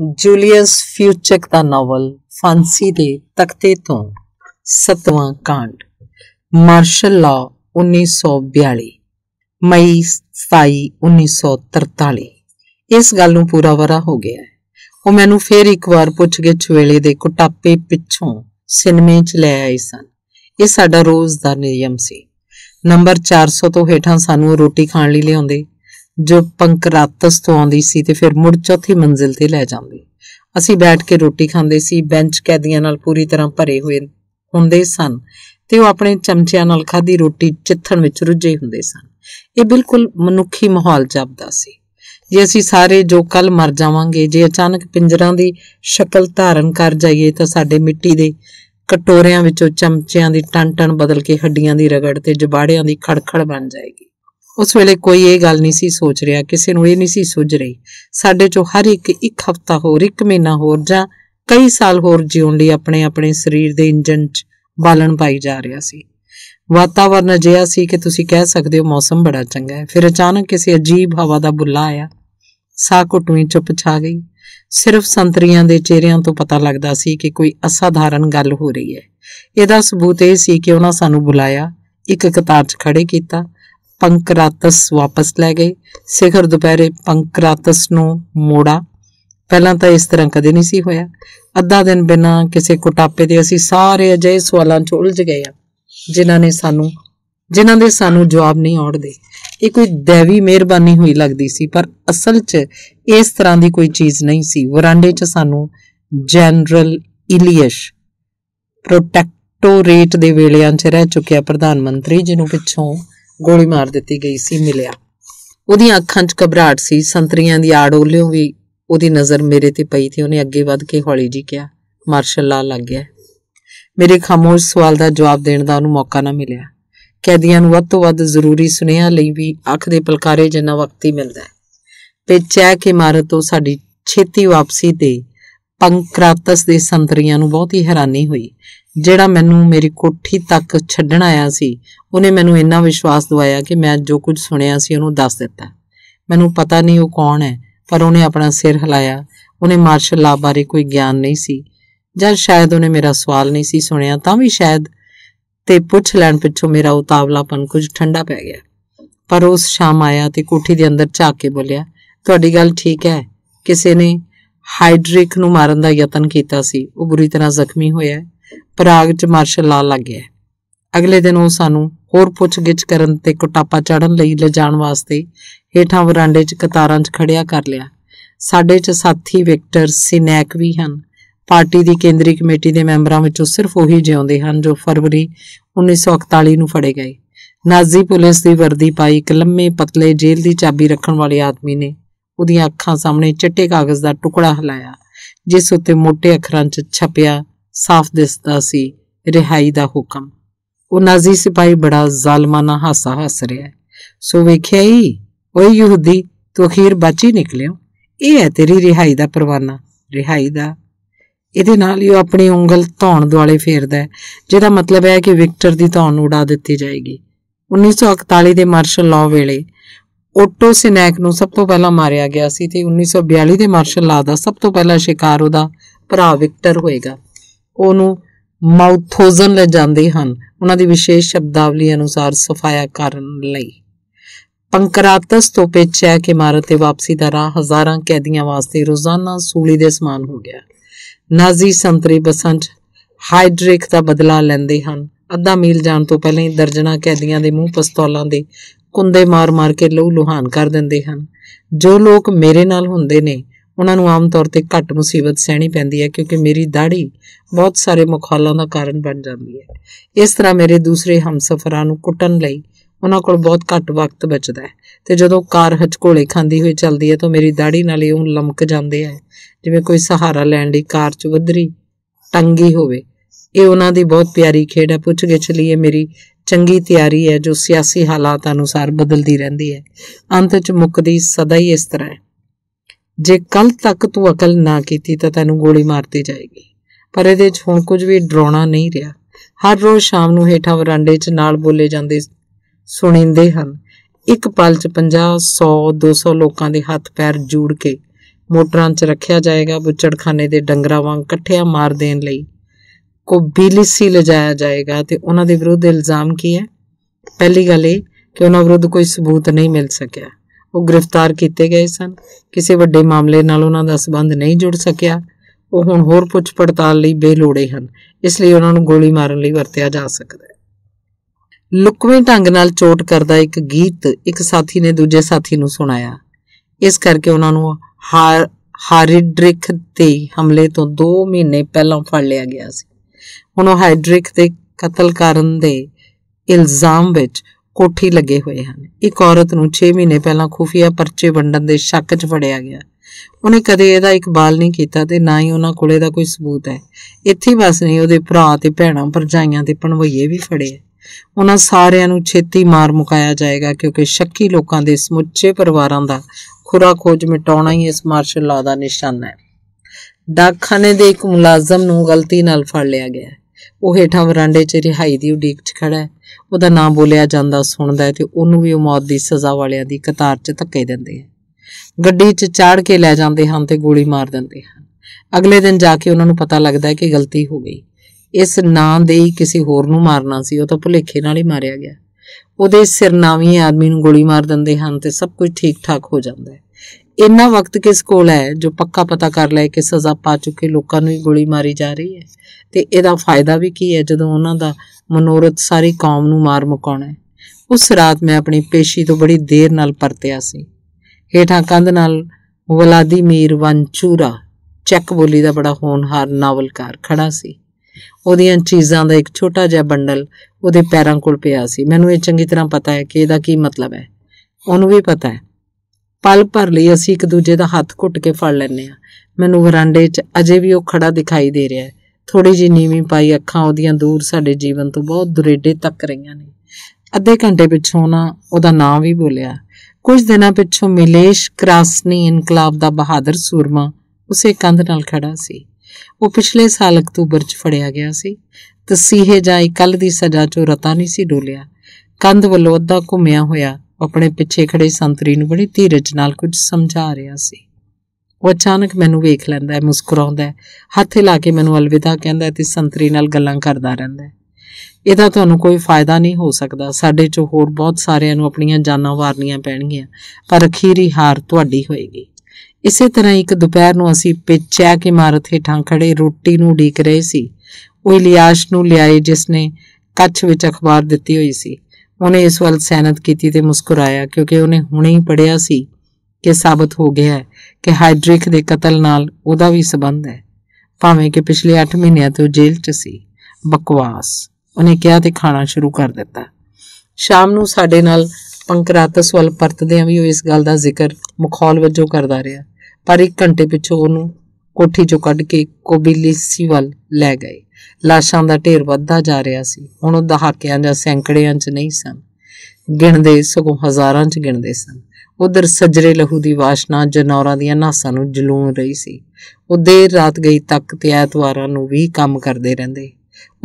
Julius फ्यूचक ਦਾ novel ਫਾਂਸੀ ਦੇ ਤਖਤੇ ਤੋਂ ਸਤਵਾਂ ਕਾਂਡ ਮਾਰਸ਼ਲ ਲਾ 1942 ਮਈ 27 1943 ਇਸ ਗੱਲ ਨੂੰ ਪੂਰਾ ਵਰਾ ਹੋ ਗਿਆ ਉਹ ਮੈਨੂੰ ਫੇਰ ਇੱਕ ਵਾਰ ਪੁੱਛ ਗਿੱਛ ਵੇਲੇ ਦੇ ਕੁਟਾਪੇ ਪਿੱਛੋਂ ਸਿਨੇਮੇ 'ਚ ਲੈ ਆਏ ਸਨ ਇਹ ਸਾਡਾ ਰੋਜ਼ ਦਾ ਨਿਯਮ ਸੀ ਨੰਬਰ 400 ਤੋਂ ਹੇਠਾਂ ਸਾਨੂੰ ਰੋਟੀ ਖਾਣ ਲਈ ਲਿਆਉਂਦੇ ਜੋ ਪੰਕਰਾਤਸ ਤੋਂ ਆਉਂਦੀ ਸੀ ਤੇ ਫਿਰ ਮੁੜ ਚੌਥੀ ਮੰਜ਼ਿਲ ਤੇ ਲੈ ਜਾਂਦੀ ਅਸੀਂ ਬੈਠ ਕੇ ਰੋਟੀ ਖਾਂਦੇ ਸੀ ਬੈਂਚ ਕੈਦੀਆਂ ਨਾਲ ਪੂਰੀ ਤਰ੍ਹਾਂ ਭਰੇ ਹੋਏ ਹੁੰਦੇ ਸਨ ਤੇ ਉਹ ਆਪਣੇ ਚਮਚਿਆਂ ਨਾਲ ਖਾਦੀ ਰੋਟੀ ਚਿੱਥਣ ਵਿੱਚ ਰੁੱਝੇ ਹੁੰਦੇ ਸਨ ਇਹ ਬਿਲਕੁਲ ਮਨੁੱਖੀ ਮਾਹੌਲ ਜਾਪਦਾ ਸੀ ਜੇ ਅਸੀਂ ਸਾਰੇ ਜੋ ਕੱਲ ਮਰ ਜਾਵਾਂਗੇ ਜੇ ਅਚਾਨਕ ਪਿੰਜਰਾਂ ਦੀ ਸ਼ਕਲ ਧਾਰਨ ਕਰ ਜਾਈਏ ਤਾਂ ਸਾਡੇ ਮਿੱਟੀ ਦੇ ਕਟੋਰਿਆਂ ਵਿੱਚੋਂ ਚਮਚਿਆਂ ਦੀ ਟਣ ਟਣ ਬਦਲ ਕੇ ਹੱਡੀਆਂ ਦੀ ਰਗੜ ਤੇ ਜਬਾੜਿਆਂ ਦੀ ਖੜਖੜ ਬਣ ਜਾਏਗੀ ਉਸ ਵੇਲੇ ਕੋਈ ਇਹ ਗੱਲ ਨਹੀਂ ਸੀ ਸੋਚ ਰਿਹਾ ਕਿਸੇ ਨੂੰ ਇਹ ਨਹੀਂ ਸੀ ਸੁੱਝ ਰਹੀ ਸਾਡੇ ਚੋਂ ਹਰ ਇੱਕ ਇੱਕ ਹਫ਼ਤਾ ਹੋਰ ਇੱਕ ਮਹੀਨਾ ਹੋਰ ਜਾਂ ਕਈ ਸਾਲ ਹੋਰ ਜਿਉਣ ਲਈ ਆਪਣੇ ਆਪਣੇ ਸਰੀਰ ਦੇ ਇੰਜਨ 'ਚ ਬਾਲਣ ਪਾਈ ਜਾ ਰਿਹਾ ਸੀ ਵਾਤਾਵਰਨ ਅਜਿਹਾ ਸੀ ਕਿ ਤੁਸੀਂ ਕਹਿ ਸਕਦੇ ਹੋ ਮੌਸਮ ਬੜਾ ਚੰਗਾ ਹੈ ਫਿਰ ਅਚਾਨਕ ਕਿਸੇ ਅਜੀਬ ਹਵਾ ਦਾ ਬੁੱਲਾ ਆਇਆ ਸਾਹ ਘੁੱਟਵੀਂ ਚੁੱਪ ਛਾ ਗਈ ਸਿਰਫ ਸੰਤਰੀਆਂ ਦੇ ਚਿਹਰਿਆਂ ਤੋਂ ਪਤਾ ਲੱਗਦਾ ਸੀ ਕਿ ਕੋਈ ਅਸਾਧਾਰਨ ਗੱਲ ਹੋ ਰਹੀ ਹੈ ਇਹਦਾ ਸਬੂਤ ਇਹ ਸੀ ਕਿ ਉਹਨਾਂ ਸਾਨੂੰ ਬੁਲਾਇਆ ਇੱਕ ਕਤਾਰ 'ਚ ਖੜੇ ਕੀਤਾ ਪੰਕਰਾਤਸ ਵਾਪਸ ਲੈ ਗਏ ਸਿਖਰ ਦੁਪਹਿਰੇ ਪੰਕਰਾਤਸ ਨੂੰ ਮੋੜਾ ਪਹਿਲਾਂ ਤਾਂ ਇਸ ਤਰ੍ਹਾਂ ਕਦੇ ਨਹੀਂ ਸੀ ਹੋਇਆ ਅੱਧਾ ਦਿਨ ਬਿਨਾਂ ਕਿਸੇ ਕੁਟਾਪੇ ਦੇ ਅਸੀਂ ਸਾਰੇ ਅਜੇ ਸਵਾਲਾਂ 'ਚ ਉਲਝ ਗਏ ਆ ਜਿਨ੍ਹਾਂ ਨੇ ਸਾਨੂੰ ਜਿਨ੍ਹਾਂ ਦੇ ਸਾਨੂੰ ਜਵਾਬ ਨਹੀਂ ਆਉੜਦੇ ਇਹ ਕੋਈ ਦੇਵੀ ਮਿਹਰਬਾਨੀ ਹੋਈ ਲੱਗਦੀ ਸੀ ਪਰ ਅਸਲ 'ਚ ਇਸ ਤਰ੍ਹਾਂ ਦੀ ਕੋਈ ਚੀਜ਼ ਨਹੀਂ ਸੀ ਵਰਾਂਡੇ 'ਚ ਸਾਨੂੰ ਜਨਰਲ ਇਲੀਸ਼ ਪ੍ਰੋਟੈਕਟੋਰੇਟ ਦੇ ਵੇਲਿਆਂ 'ਚ ਰਹਿ ਚੁੱਕਿਆ ਪ੍ਰਧਾਨ ਮੰਤਰੀ ਜਿਹਨੂੰ ਪਿੱਛੋਂ ਗੋਲੀ ਮਾਰ ਦਿੱਤੀ ਗਈ ਸੀ ਮਿਲਿਆ ਉਹਦੀਆਂ ਅੱਖਾਂ 'ਚ ਘਬਰਾਹਟ ਸੀ ਸੰਤਰੀਆਂ ਦੀ ਆੜ ਉਲਿਓਂ ਵੀ ਉਹਦੀ ਨਜ਼ਰ ਮੇਰੇ ਤੇ ਪਈ ਤੇ ਉਹਨੇ ਅੱਗੇ ਵੱਧ ਕੇ ਹੌਲੀ ਜੀ ਕਿਹਾ ਮਾਰਸ਼ਲ ਲਾ ਲੱਗ ਗਿਆ ਮੇਰੇ ਖਾਮੋਸ਼ ਸਵਾਲ ਦਾ ਜਵਾਬ ਦੇਣ ਦਾ ਉਹਨੂੰ ਮੌਕਾ ਨਾ ਮਿਲਿਆ ਕੈਦੀਆਂ ਨੂੰ ਵੱਧ ਤੋਂ ਵੱਧ ਜ਼ਰੂਰੀ ਸੁਨੇਹਾ ਲਈ ਵੀ ਅੱਖ ਦੇ ਪਲਕਾਰੇ ਜਿੰਨਾ ਵਕਤ ਹੀ ਮਿਲਦਾ ਹੈ ਪੇਚੈਕ ਇਮਾਰਤ ਤੋਂ ਸਾਡੀ ਛੇਤੀ ਵਾਪਸੀ ਤੇ ਪੰਕਰਾਤਸ ਦੇ ਸੰਤਰੀਆਂ ਨੂੰ ਬਹੁਤੀ ਹੈਰਾਨੀ ਹੋਈ ਜਿਹੜਾ ਮੈਨੂੰ ਮੇਰੀ ਕੋਠੀ ਤੱਕ ਛੱਡਣ ਆਇਆ ਸੀ ਉਹਨੇ ਮੈਨੂੰ ਇੰਨਾ ਵਿਸ਼ਵਾਸ ਦਵਾਇਆ ਕਿ ਮੈਂ ਜੋ ਕੁਝ ਸੁਣਿਆ ਸੀ ਉਹਨੂੰ ਦੱਸ ਦਿੱਤਾ ਮੈਨੂੰ ਪਤਾ ਨਹੀਂ ਉਹ ਕੌਣ ਹੈ ਪਰ ਉਹਨੇ ਆਪਣਾ ਸਿਰ ਹਿਲਾਇਆ ਉਹਨੇ ਮਾਰਸ਼ਲ ਲਾ ਬਾਰੇ ਕੋਈ ਗਿਆਨ ਨਹੀਂ ਸੀ ਜਾਂ ਸ਼ਾਇਦ ਉਹਨੇ ਮੇਰਾ ਸਵਾਲ ਨਹੀਂ ਸੀ ਸੁਣਿਆ ਤਾਂ ਵੀ ਸ਼ਾਇਦ ਤੇ ਪੁੱਛ ਲੈਣ ਪਿੱਛੋਂ ਮੇਰਾ ਉਤਾਵਲਾਪਨ ਕੁਝ ਠੰਡਾ ਪੈ ਗਿਆ ਪਰ ਉਸ ਸ਼ਾਮ ਆਇਆ ਤੇ ਕੋਠੀ ਦੇ ਅੰਦਰ ਝਾਕ ਕੇ ਬੋਲਿਆ ਤੁਹਾਡੀ ਗੱਲ ਠੀਕ ਹੈ ਕਿਸੇ ਨੇ ਹਾਈਡ੍ਰਿਕ ਨੂੰ ਮਾਰਨ ਦਾ ਯਤਨ ਕੀਤਾ ਸੀ ਉਹ ਬੁਰੀ ਤਰ੍ਹਾਂ ਜ਼ਖਮੀ ਹੋਇਆ ਪਰਾਗ 'ਚ ਮਾਰਸ਼ਲ ਲਾ ਲੱਗ ਗਿਆ ਅਗਲੇ ਦਿਨ ਉਹ ਸਾਨੂੰ ਹੋਰ ਪੁੱਛਗਿੱਛ ਕਰਨ ਤੇ ਕੋਟਾਪਾ ਚੜਨ ਲਈ ਲਿਜਾਣ ਵਾਸਤੇ ਹੇਠਾਂ ਵਰਾਂਡੇ 'ਚ ਕਤਾਰਾਂ 'ਚ ਖੜਿਆ ਕਰ ਲਿਆ ਸਾਡੇ 'ਚ ਸਾਥੀ ਵਿਕਟਰ ਸਿਨੈਕ ਵੀ ਹਨ ਪਾਰਟੀ ਦੀ ਕੇਂਦਰੀ ਕਮੇਟੀ ਦੇ ਮੈਂਬਰਾਂ ਵਿੱਚੋਂ ਸਿਰਫ ਉਹੀ ਜਿਉਂਦੇ ਹਨ ਜੋ ਫਰਵਰੀ 1941 ਨੂੰ ਫੜੇ ਗਏ ਨਾਜ਼ੀ ਪੁਲਿਸ ਦੀ ਵਰਦੀ ਪਾਈ ਇੱਕ ਲੰਮੇ ਪਤਲੇ ਜੇਲ੍ਹ ਦੀ ਚਾਬੀ ਰੱਖਣ ਵਾਲੇ ਆਦਮੀ ਨੇ ਉਹਦੀਆਂ ਅੱਖਾਂ ਸਾਹਮਣੇ ਚਿੱਟੇ ਕਾਗਜ਼ ਦਾ ਟੁਕੜਾ ਹਲਾਇਆ ਜਿਸ ਉੱਤੇ ਮੋٹے ਅੱਖਰਾਂ 'ਚ ਛਪਿਆ ਸਾਫ਼ ਦਿਸਦਾ ਸੀ ਰਿਹਾਈ ਦਾ ਹੁਕਮ ਉਹ ਨਾਜ਼ੀ ਸਿਪਾਹੀ ਬੜਾ ਜ਼ਾਲਮਾਨਾ ਹਾਸਾ ਹੱਸ ਰਿਹਾ ਸੋ ਵੇਖਿਆ ਹੀ ਓਏ ਯਹੂਦੀ ਤੂੰ ਅਖੀਰ ਬਚ ਹੀ ਨਿਕਲਿਓ ਇਹ ਹੈ ਤੇਰੀ ਰਿਹਾਈ ਦਾ ਪਰਵਾਨਾ ਰਿਹਾਈ ਦਾ ਇਹਦੇ ਨਾਲ ਹੀ ਉਹ ਆਪਣੀ ਉਂਗਲ ਧੌਣ ਦੁਆਲੇ ਫੇਰਦਾ ਹੈ ਜਿਹਦਾ ਮਤਲਬ ਹੈ ਕਿ ਵਿਕਟਰ ਦੀ ਧੌਣ ਉਡਾ ਦਿੱਤੀ ਜਾਏਗੀ 1941 ਦੇ ਮਾਰਸ਼ਲ ਲਾਅ ਵੇਲੇ ਓਟੋ ਸਿਨੈਕ ਨੂੰ ਸਭ ਤੋਂ ਪਹਿਲਾਂ ਮਾਰਿਆ ਗਿਆ ਸੀ ਤੇ 1942 ਦੇ ਮਾਰਸ਼ਲ ਲਾ ਦਾ ਸਭ ਤੋਂ ਪਹਿਲਾ ਸ਼ਿਕਾਰ ਉਹਦਾ ਭਰਾ ਵਿਕਟਰ ਹੋਏਗਾ ਉਹਨੂੰ ਮਾਊਥੋਜ਼ਨ ਲੈ ਜਾਂਦੇ ਹਨ ਉਹਨਾਂ ਦੀ ਵਿਸ਼ੇਸ਼ ਸ਼ਬਦਾਵਲੀ ਅਨੁਸਾਰ ਸਫਾਇਆ ਕਰਨ ਲਈ ਪੰਕਰਾਤਸ ਤੋਂ ਪੇਚੈਕ ਇਮਾਰਤ ਤੇ ਵਾਪਸੀ ਦਾ ਰਾਹ ਹਜ਼ਾਰਾਂ ਕੈਦੀਆਂ ਵਾਸਤੇ ਰੋਜ਼ਾਨਾ ਸੂਲੀ ਦੇ ਸਮਾਨ ਹੋ ਗਿਆ ਨਾਜ਼ੀ ਸੰਤਰੀ ਬਸੰਤ ਹਾਈਡ੍ਰਿਕ ਦਾ ਬਦਲਾ ਲੈਂਦੇ ਹਨ ਅੱਧਾ ਮੀਲ ਜਾਣ ਤੋਂ ਪਹਿਲਾਂ ਹੀ ਦਰਜਨਾ ਕੈਦੀਆਂ ਦੇ ਮੂੰਹ ਪਿਸਤੌਲਾਂ ਦੇ ਕੁੰਦੇ ਮਾਰ-ਮਾਰ ਕੇ ਲਹੂ ਲੁਹਾਨ ਕਰ ਦਿੰਦੇ ਹਨ ਜੋ ਲੋਕ ਮੇਰੇ ਨਾਲ ਹੁੰਦੇ ਨੇ ਉਹਨਾਂ ਨੂੰ ਆਮ ਤੌਰ ਤੇ ਘੱਟ ਮੁਸੀਬਤ ਸਹਿਣੀ ਪੈਂਦੀ ਹੈ ਕਿਉਂਕਿ ਮੇਰੀ ਦਾੜੀ ਬਹੁਤ ਸਾਰੇ ਮੁਖਾਲਾਂ ਦਾ ਕਾਰਨ ਬਣ ਜਾਂਦੀ ਹੈ ਇਸ ਤਰ੍ਹਾਂ ਮੇਰੇ ਦੂਸਰੇ ਹਮਸਫਰਾਂ ਨੂੰ ਕੁੱਟਣ ਲਈ ਉਹਨਾਂ ਕੋਲ ਬਹੁਤ ਘੱਟ ਵਕਤ ਬਚਦਾ ਹੈ ਤੇ ਜਦੋਂ ਕਾਰ ਹਚਕੋਲੇ ਖਾਂਦੀ ਹੋਈ ਚੱਲਦੀ ਹੈ ਤਾਂ ਮੇਰੀ ਦਾੜੀ ਨਾਲ ਇਉਂ ਲਮਕ ਜਾਂਦੇ ਆ ਜਿਵੇਂ ਕੋਈ ਸਹਾਰਾ ਲੈਣ ਲਈ ਕਾਰ 'ਚ ਵਧਰੀ ਟੰਗੀ ਹੋਵੇ ਇਹ ਉਹਨਾਂ ਦੀ ਬਹੁਤ ਪਿਆਰੀ ਖੇਡ ਹੈ ਪੁੱਛ ਗਿੱਛ ਲਈ ਹੈ ਮੇਰੀ ਚੰਗੀ ਤਿਆਰੀ ਹੈ ਜੋ ਸਿਆਸੀ ਹਾਲਾਤ ਅਨੁਸਾਰ ਬਦਲਦੀ ਰਹਿੰਦੀ ਹੈ ਅੰਤ ਵਿੱਚ ਮੁੱਕਦੀ ਸਦਾ ਹੀ ਇਸ ਤਰ੍ਹਾਂ ਹੈ ਜੇ ਕੱਲ ਤੱਕ ਤੂੰ ਅਕਲ ਨਾ ਕੀਤੀ ਤਾਂ ਤੈਨੂੰ ਗੋਲੀ ਮਾਰਤੀ ਜਾਏਗੀ ਪਰ ਇਹਦੇ 'ਚ ਹੁਣ ਕੁਝ ਵੀ ਡਰਾਉਣਾ ਨਹੀਂ ਰਿਹਾ ਹਰ ਰੋਜ਼ ਸ਼ਾਮ ਨੂੰ ਹੇਠਾਂ ਵਰਾਂਡੇ 'ਚ ਨਾਲ ਬੋਲੇ ਜਾਂਦੇ ਸੁਣੀਂਦੇ ਹਨ ਇੱਕ ਪਲ 'ਚ 50 100 200 ਲੋਕਾਂ ਦੇ ਹੱਥ ਪੈਰ ਜੂੜ ਕੇ ਮੋਟਰਾਂ 'ਚ ਰੱਖਿਆ ਜਾਏਗਾ ਬੁੱਚੜਖਾਨੇ ਦੇ ਡੰਗਰਾਂ ਵਾਂਗ ਇਕੱਠਿਆਂ ਮਾਰ ਦੇਣ ਲਈ ਕੋ ਬੀਲੀਸੀ ਲਜਾਇਆ ਜਾਏਗਾ ਤੇ ਉਹਨਾਂ ਦੇ ਵਿਰੁੱਧ ਇਲਜ਼ਾਮ ਕੀ ਹੈ ਪਹਿਲੀ ਗੱਲ ਇਹ ਕਿ ਉਹਨਾਂ ਵਿਰੁੱਧ ਕੋਈ ਸਬੂਤ ਨਹੀਂ ਮਿਲ ਸਕਿਆ ਉਹ ਗ੍ਰਿਫਤਾਰ ਕੀਤੇ ਗਏ ਸਨ ਕਿਸੇ ਵੱਡੇ ਮਾਮਲੇ ਨਾਲ ਉਹਨਾਂ ਦਾ ਸਬੰਧ ਨਹੀਂ ਜੁੜ ਸਕਿਆ ਉਹ ਹੁਣ ਹੋਰ ਪੁੱਛ ਪੜਤਾਲ ਲਈ ਬੇਲੋੜੇ ਹਨ ਇਸ ਲਈ ਉਹਨਾਂ ਨੂੰ ਗੋਲੀ ਮਾਰਨ ਲਈ ਵਰਤਿਆ ਜਾ ਸਕਦਾ ਹੈ ਲੁਕਵੇਂ ਢੰਗ ਨਾਲ ਚੋਟ ਕਰਦਾ ਇੱਕ ਗੀਤ ਇੱਕ ਸਾਥੀ ਨੇ ਦੂਜੇ ਸਾਥੀ ਨੂੰ ਸੁਣਾਇਆ ਇਸ ਕਰਕੇ ਉਹਨਾਂ ਨੂੰ ਹਾਰਿਡ੍ਰਿਕ ਤੇ ਹਮਲੇ ਤੋਂ 2 ਮਹੀਨੇ ਪਹਿਲਾਂ ਫੜ ਲਿਆ ਗਿਆ ਸੀ ਹੁਣ ਉਹ ਹਾਈਡ੍ਰਿਕ ਦੇ ਕਤਲ ਕਰਨ ਦੇ ਇਲਜ਼ਾਮ ਵਿੱਚ ਕੋਠੀ ਲੱਗੇ ਹੋਏ ਹਨ ਇੱਕ ਔਰਤ ਨੂੰ 6 ਮਹੀਨੇ ਪਹਿਲਾਂ ਖੂਫੀਆ ਪਰਚੇ ਵੰਡਣ ਦੇ ਸ਼ੱਕ 'ਚ ਫੜਿਆ ਗਿਆ ਉਹਨੇ ਕਦੇ ਇਹਦਾ ਇਕਬਾਲ ਨਹੀਂ ਕੀਤਾ ਤੇ ਨਾ ਹੀ ਉਹਨਾਂ ਕੋਲੇ ਦਾ ਕੋਈ ਸਬੂਤ ਹੈ ਇੱਥੇ ਬਸ ਨਹੀਂ ਉਹਦੇ ਭਰਾ ਤੇ ਭੈਣਾਂ ਭਰਜਾਈਆਂ ਤੇ ਪਣਵਈਏ ਵੀ ਫੜੇ ਉਹਨਾਂ ਸਾਰਿਆਂ ਨੂੰ ਛੇਤੀ ਮਾਰ ਮੁਕਾਇਆ ਜਾਏਗਾ ਕਿਉਂਕਿ ਸ਼ੱਕੀ ਲੋਕਾਂ ਦੇ ਸਮੁੱਚੇ ਪਰਿਵਾਰਾਂ ਦਾ ਖੁਰਾ ਖੋਜ ਮਿਟਾਉਣਾ ਹੀ ਇਸ ਮਾਰਸ਼ਲ ਲਾ ਦਾ ਨਿਸ਼ਾਨਾ ਹੈ ਡਾਕਖਾਨੇ ਦੇ ਇੱਕ ਮੁਲਾਜ਼ਮ ਨੂੰ ਗਲਤੀ ਨਾਲ ਫੜ ਲਿਆ ਗਿਆ ਉਹ ਹੇਠਾਂ ਵਰਾਂਡੇ 'ਚ ਰਿਹਾਈ ਦੀ ਉਡੀਕ 'ਚ ਖੜਾ ਹੈ ਉਹਦਾ ਨਾਮ ਬੋਲਿਆ ਜਾਂਦਾ ਸੁਣਦਾ ਹੈ ਤੇ ਉਹਨੂੰ ਵੀ ਉਹ ਮੌਤ ਦੀ ਸਜ਼ਾ ਵਾਲਿਆਂ ਦੀ ਕਤਾਰ 'ਚ ਧੱਕੇ ਦਿੰਦੇ ਆ ਗੱਡੀ 'ਚ ਚਾੜ ਕੇ ਲੈ ਜਾਂਦੇ ਹਨ ਤੇ ਗੋਲੀ ਮਾਰ ਦਿੰਦੇ ਹਨ ਅਗਲੇ ਦਿਨ ਜਾ ਕੇ ਉਹਨਾਂ ਨੂੰ ਪਤਾ ਲੱਗਦਾ ਹੈ ਕਿ ਗਲਤੀ ਹੋ ਗਈ ਇਸ ਨਾਂ ਦੇ ਹੀ ਕਿਸੇ ਹੋਰ ਨੂੰ ਮਾਰਨਾ ਸੀ ਉਹ ਤਾਂ ਭੁਲੇਖੇ ਨਾਲ ਹੀ ਮਾਰਿਆ ਗਿਆ ਉਹਦੇ ਸਿਰਨਾਵੀਂ ਆਦਮੀ ਨੂੰ ਗੋਲੀ ਮਾਰ ਦਿੰਦੇ ਹਨ ਤੇ ਸਭ ਕੁਝ ਠੀਕ ਠਾਕ ਹੋ ਜਾਂਦਾ ਹੈ ਇੰਨਾ ਵਕਤ ਕਿਸ ਕੋਲ ਹੈ ਜੋ ਪੱਕਾ ਪਤਾ ਕਰ ਲਏ ਕਿ ਸਜ਼ਾ ਪਾ ਚੁੱਕੇ ਲੋਕਾਂ ਨੂੰ ਹੀ ਗੋਲੀ ਮਾਰੀ ਜਾ ਰਹੀ ਹੈ ਤੇ ਇਹਦਾ ਫਾਇਦਾ ਵੀ ਕੀ ਹੈ ਜਦੋਂ ਉਹਨਾਂ ਦਾ ਮਨੋਰਥ ਸਾਰੀ ਕੌਮ ਨੂੰ ਮਾਰ ਮੁਕਾਉਣਾ ਹੈ ਉਸ ਰਾਤ ਮੈਂ ਆਪਣੀ ਪੇਸ਼ੀ ਤੋਂ ਬੜੀ ਦੇਰ ਨਾਲ ਪਰਤਿਆ ਸੀ ਹੇਠਾਂ ਕੰਧ ਨਾਲ ਵਲਾਦੀਮੀਰ ਵੰਚੂਰਾ ਚੈੱਕ ਬੋਲੀ ਦਾ ਬੜਾ ਹੋਣਹਾਰ ਨਾਵਲਕਾਰ ਖੜਾ ਸੀ ਉਹਦੀਆਂ ਚੀਜ਼ਾਂ ਦਾ ਇੱਕ ਛੋਟਾ ਜਿਹਾ ਬੰਡਲ ਉਹਦੇ ਪੈਰਾਂ ਕੋਲ ਪਿਆ ਸੀ ਮੈਨੂੰ ਇਹ ਚੰਗੀ ਤਰ੍ਹਾਂ ਪਤਾ ਹੈ ਕਿ ਇਹਦਾ ਕੀ ਮਤਲਬ ਹੈ ਉਹਨੂੰ ਵੀ ਪਤਾ ਹੈ ਪਲ ਭਰ ਲਈ ਅਸੀਂ ਇੱਕ ਦੂਜੇ ਦਾ ਹੱਥ ਘੁੱਟ ਕੇ ਫੜ ਲੈਂਦੇ ਆ ਮੈਨੂੰ ਵਰਾਂਡੇ 'ਚ ਅਜੇ ਵੀ ਉਹ ਖੜਾ ਦਿਖਾਈ ਦੇ ਰਿਹਾ ਹੈ ਥੋੜੀ ਜਿਹੀ ਨੀਵੀਂ ਪਾਈ ਅੱਖਾਂ ਉਹਦੀਆਂ ਦੂਰ ਸਾਡੇ ਜੀਵਨ ਤੋਂ ਬਹੁਤ ਦੁਰੇਡੇ ਤੱਕ ਰਹੀਆਂ ਨੇ ਅੱਧੇ ਘੰਟੇ ਪਿੱਛੋਂ ਨਾ ਉਹਦਾ ਨਾਮ ਵੀ ਬੋਲਿਆ ਕੁਝ ਦਿਨਾਂ ਪਿੱਛੋਂ ਮਿਲੇਸ਼ ਕ੍ਰਾਸਨੀ ਇਨਕਲਾਬ ਦਾ ਬਹਾਦਰ ਸੂਰਮਾ ਉਸੇ ਕੰਧ ਨਾਲ ਖੜਾ ਸੀ ਉਹ ਪਿਛਲੇ ਸਾਲ ਅਕਤੂਬਰ 'ਚ ਫੜਿਆ ਗਿਆ ਸੀ ਤਸੀਹੇ ਜਾਈ ਕੱਲ ਦੀ ਸਜ਼ਾ 'ਚੋਂ ਰਤਾ ਨਹੀਂ ਸੀ ਡੋਲਿਆ ਕੰਧ ਵੱਲੋਂ ਅੱਧਾ ਘੁੰਮਿਆ ਹੋਇਆ ਆਪਣੇ ਪਿੱਛੇ ਖੜੇ ਸੰਤਰੀ ਨੂੰ ਬੜੀ ਧੀਰਜ ਨਾਲ ਕੁਝ ਸਮਝਾ ਰਿਹਾ ਸੀ ਉਹ ਅਚਾਨਕ ਮੈਨੂੰ ਵੇਖ ਲੈਂਦਾ ਹੈ ਮੁਸਕਰਾਉਂਦਾ ਹੈ ਹੱਥ ਹਿਲਾ ਕੇ ਮੈਨੂੰ ਅਲਵਿਦਾ ਕਹਿੰਦਾ ਹੈ ਤੇ ਸੰਤਰੀ ਨਾਲ ਗੱਲਾਂ ਕਰਦਾ ਰਹਿੰਦਾ ਹੈ ਇਹਦਾ ਤੁਹਾਨੂੰ ਕੋਈ ਫਾਇਦਾ ਨਹੀਂ ਹੋ ਸਕਦਾ ਸਾਡੇ ਚੋਂ ਹੋਰ ਬਹੁਤ ਸਾਰਿਆਂ ਨੂੰ ਆਪਣੀਆਂ ਜਾਨਾਂ ਵਾਰਨੀਆਂ ਪੈਣਗੀਆਂ ਪਰ ਅਖੀਰੀ ਹਾਰ ਤੁਹਾਡੀ ਹੋਏਗੀ ਇਸੇ ਤਰ੍ਹਾਂ ਇੱਕ ਦੁਪਹਿਰ ਨੂੰ ਅਸੀਂ ਪਿੱਚੈਕ ਇਮਾਰਤ ਹੇਠਾਂ ਖੜੇ ਰੋਟੀ ਨੂੰ ਢੀਕ ਰਹੇ ਸੀ ਉਹ ਇਲਿਆਸ਼ ਨੂੰ ਲਿਆਏ ਜਿਸ ਨੇ ਕੱਛ ਵਿੱਚ ਅਖਬਾਰ ਦਿੱਤੀ ਹੋਈ ਸੀ ਉਹਨੇ ਇਸ ਵੱਲ ਸਹਿਨਤ ਕੀਤੀ ਤੇ ਮੁਸਕਰਾਇਆ ਕਿਉਂਕਿ ਉਹਨੇ ਹੁਣੇ ਹੀ ਪੜਿਆ ਸੀ ਕਿ ਸਾਬਤ ਹੋ ਗਿਆ ਹੈ ਕਿ ਹਾਈਡ੍ਰਿਕ ਦੇ ਕਤਲ ਨਾਲ ਉਹਦਾ ਵੀ ਸਬੰਧ ਹੈ ਭਾਵੇਂ ਕਿ ਪਿਛਲੇ 8 ਮਹੀਨਿਆਂ ਤੋਂ ਜੇਲ੍ਹ 'ਚ ਸੀ ਬਕਵਾਸ ਉਹਨੇ ਕਿਹਾ ਤੇ ਖਾਣਾ ਸ਼ੁਰੂ ਕਰ ਦਿੱਤਾ ਸ਼ਾਮ ਨੂੰ ਸਾਡੇ ਨਾਲ ਪੰਕਰਾਤਸ ਵੱਲ ਪਰਤਦਿਆਂ ਵੀ ਉਹ ਇਸ ਗੱਲ ਦਾ ਜ਼ਿਕਰ ਮਖੌਲ ਵਜੋਂ ਕਰਦਾ ਰਿਹਾ ਪਰ 1 ਘੰਟੇ ਪਿੱਛੋਂ ਉਹਨੂੰ ਕੋਠੀ 'ਚੋਂ ਕੱਢ ਕੇ ਕੋਬਿਲਿਸੀ ਵੱਲ ਲੈ ਗਏ ਲਾਸ਼ਾਂ ਦਾ ਢੇਰ ਵੱਧਦਾ ਜਾ ਰਿਹਾ ਸੀ ਹੁਣ ਉਹ ਦਹਾਕਿਆਂ ਜਾਂ ਸੈਂਕੜਿਆਂ 'ਚ ਨਹੀਂ ਸਨ ਗਿਣਦੇ ਸਗੋਂ ਹਜ਼ਾਰਾਂ 'ਚ ਗਿਣਦੇ ਸਨ ਉਧਰ ਸਜਰੇ ਲਹੂ ਦੀ ਵਾਸ਼ਨਾ ਜਨੌਰਾਂ ਦੀਆਂ ਨਾਸਾਂ ਨੂੰ ਜਲੂਣ ਰਹੀ ਸੀ ਉਹ ਦੇਰ ਰਾਤ ਗਈ ਤੱਕ ਤੇ ਐਤਵਾਰਾਂ ਨੂੰ ਵੀ ਕੰਮ ਕਰਦੇ ਰਹਿੰਦੇ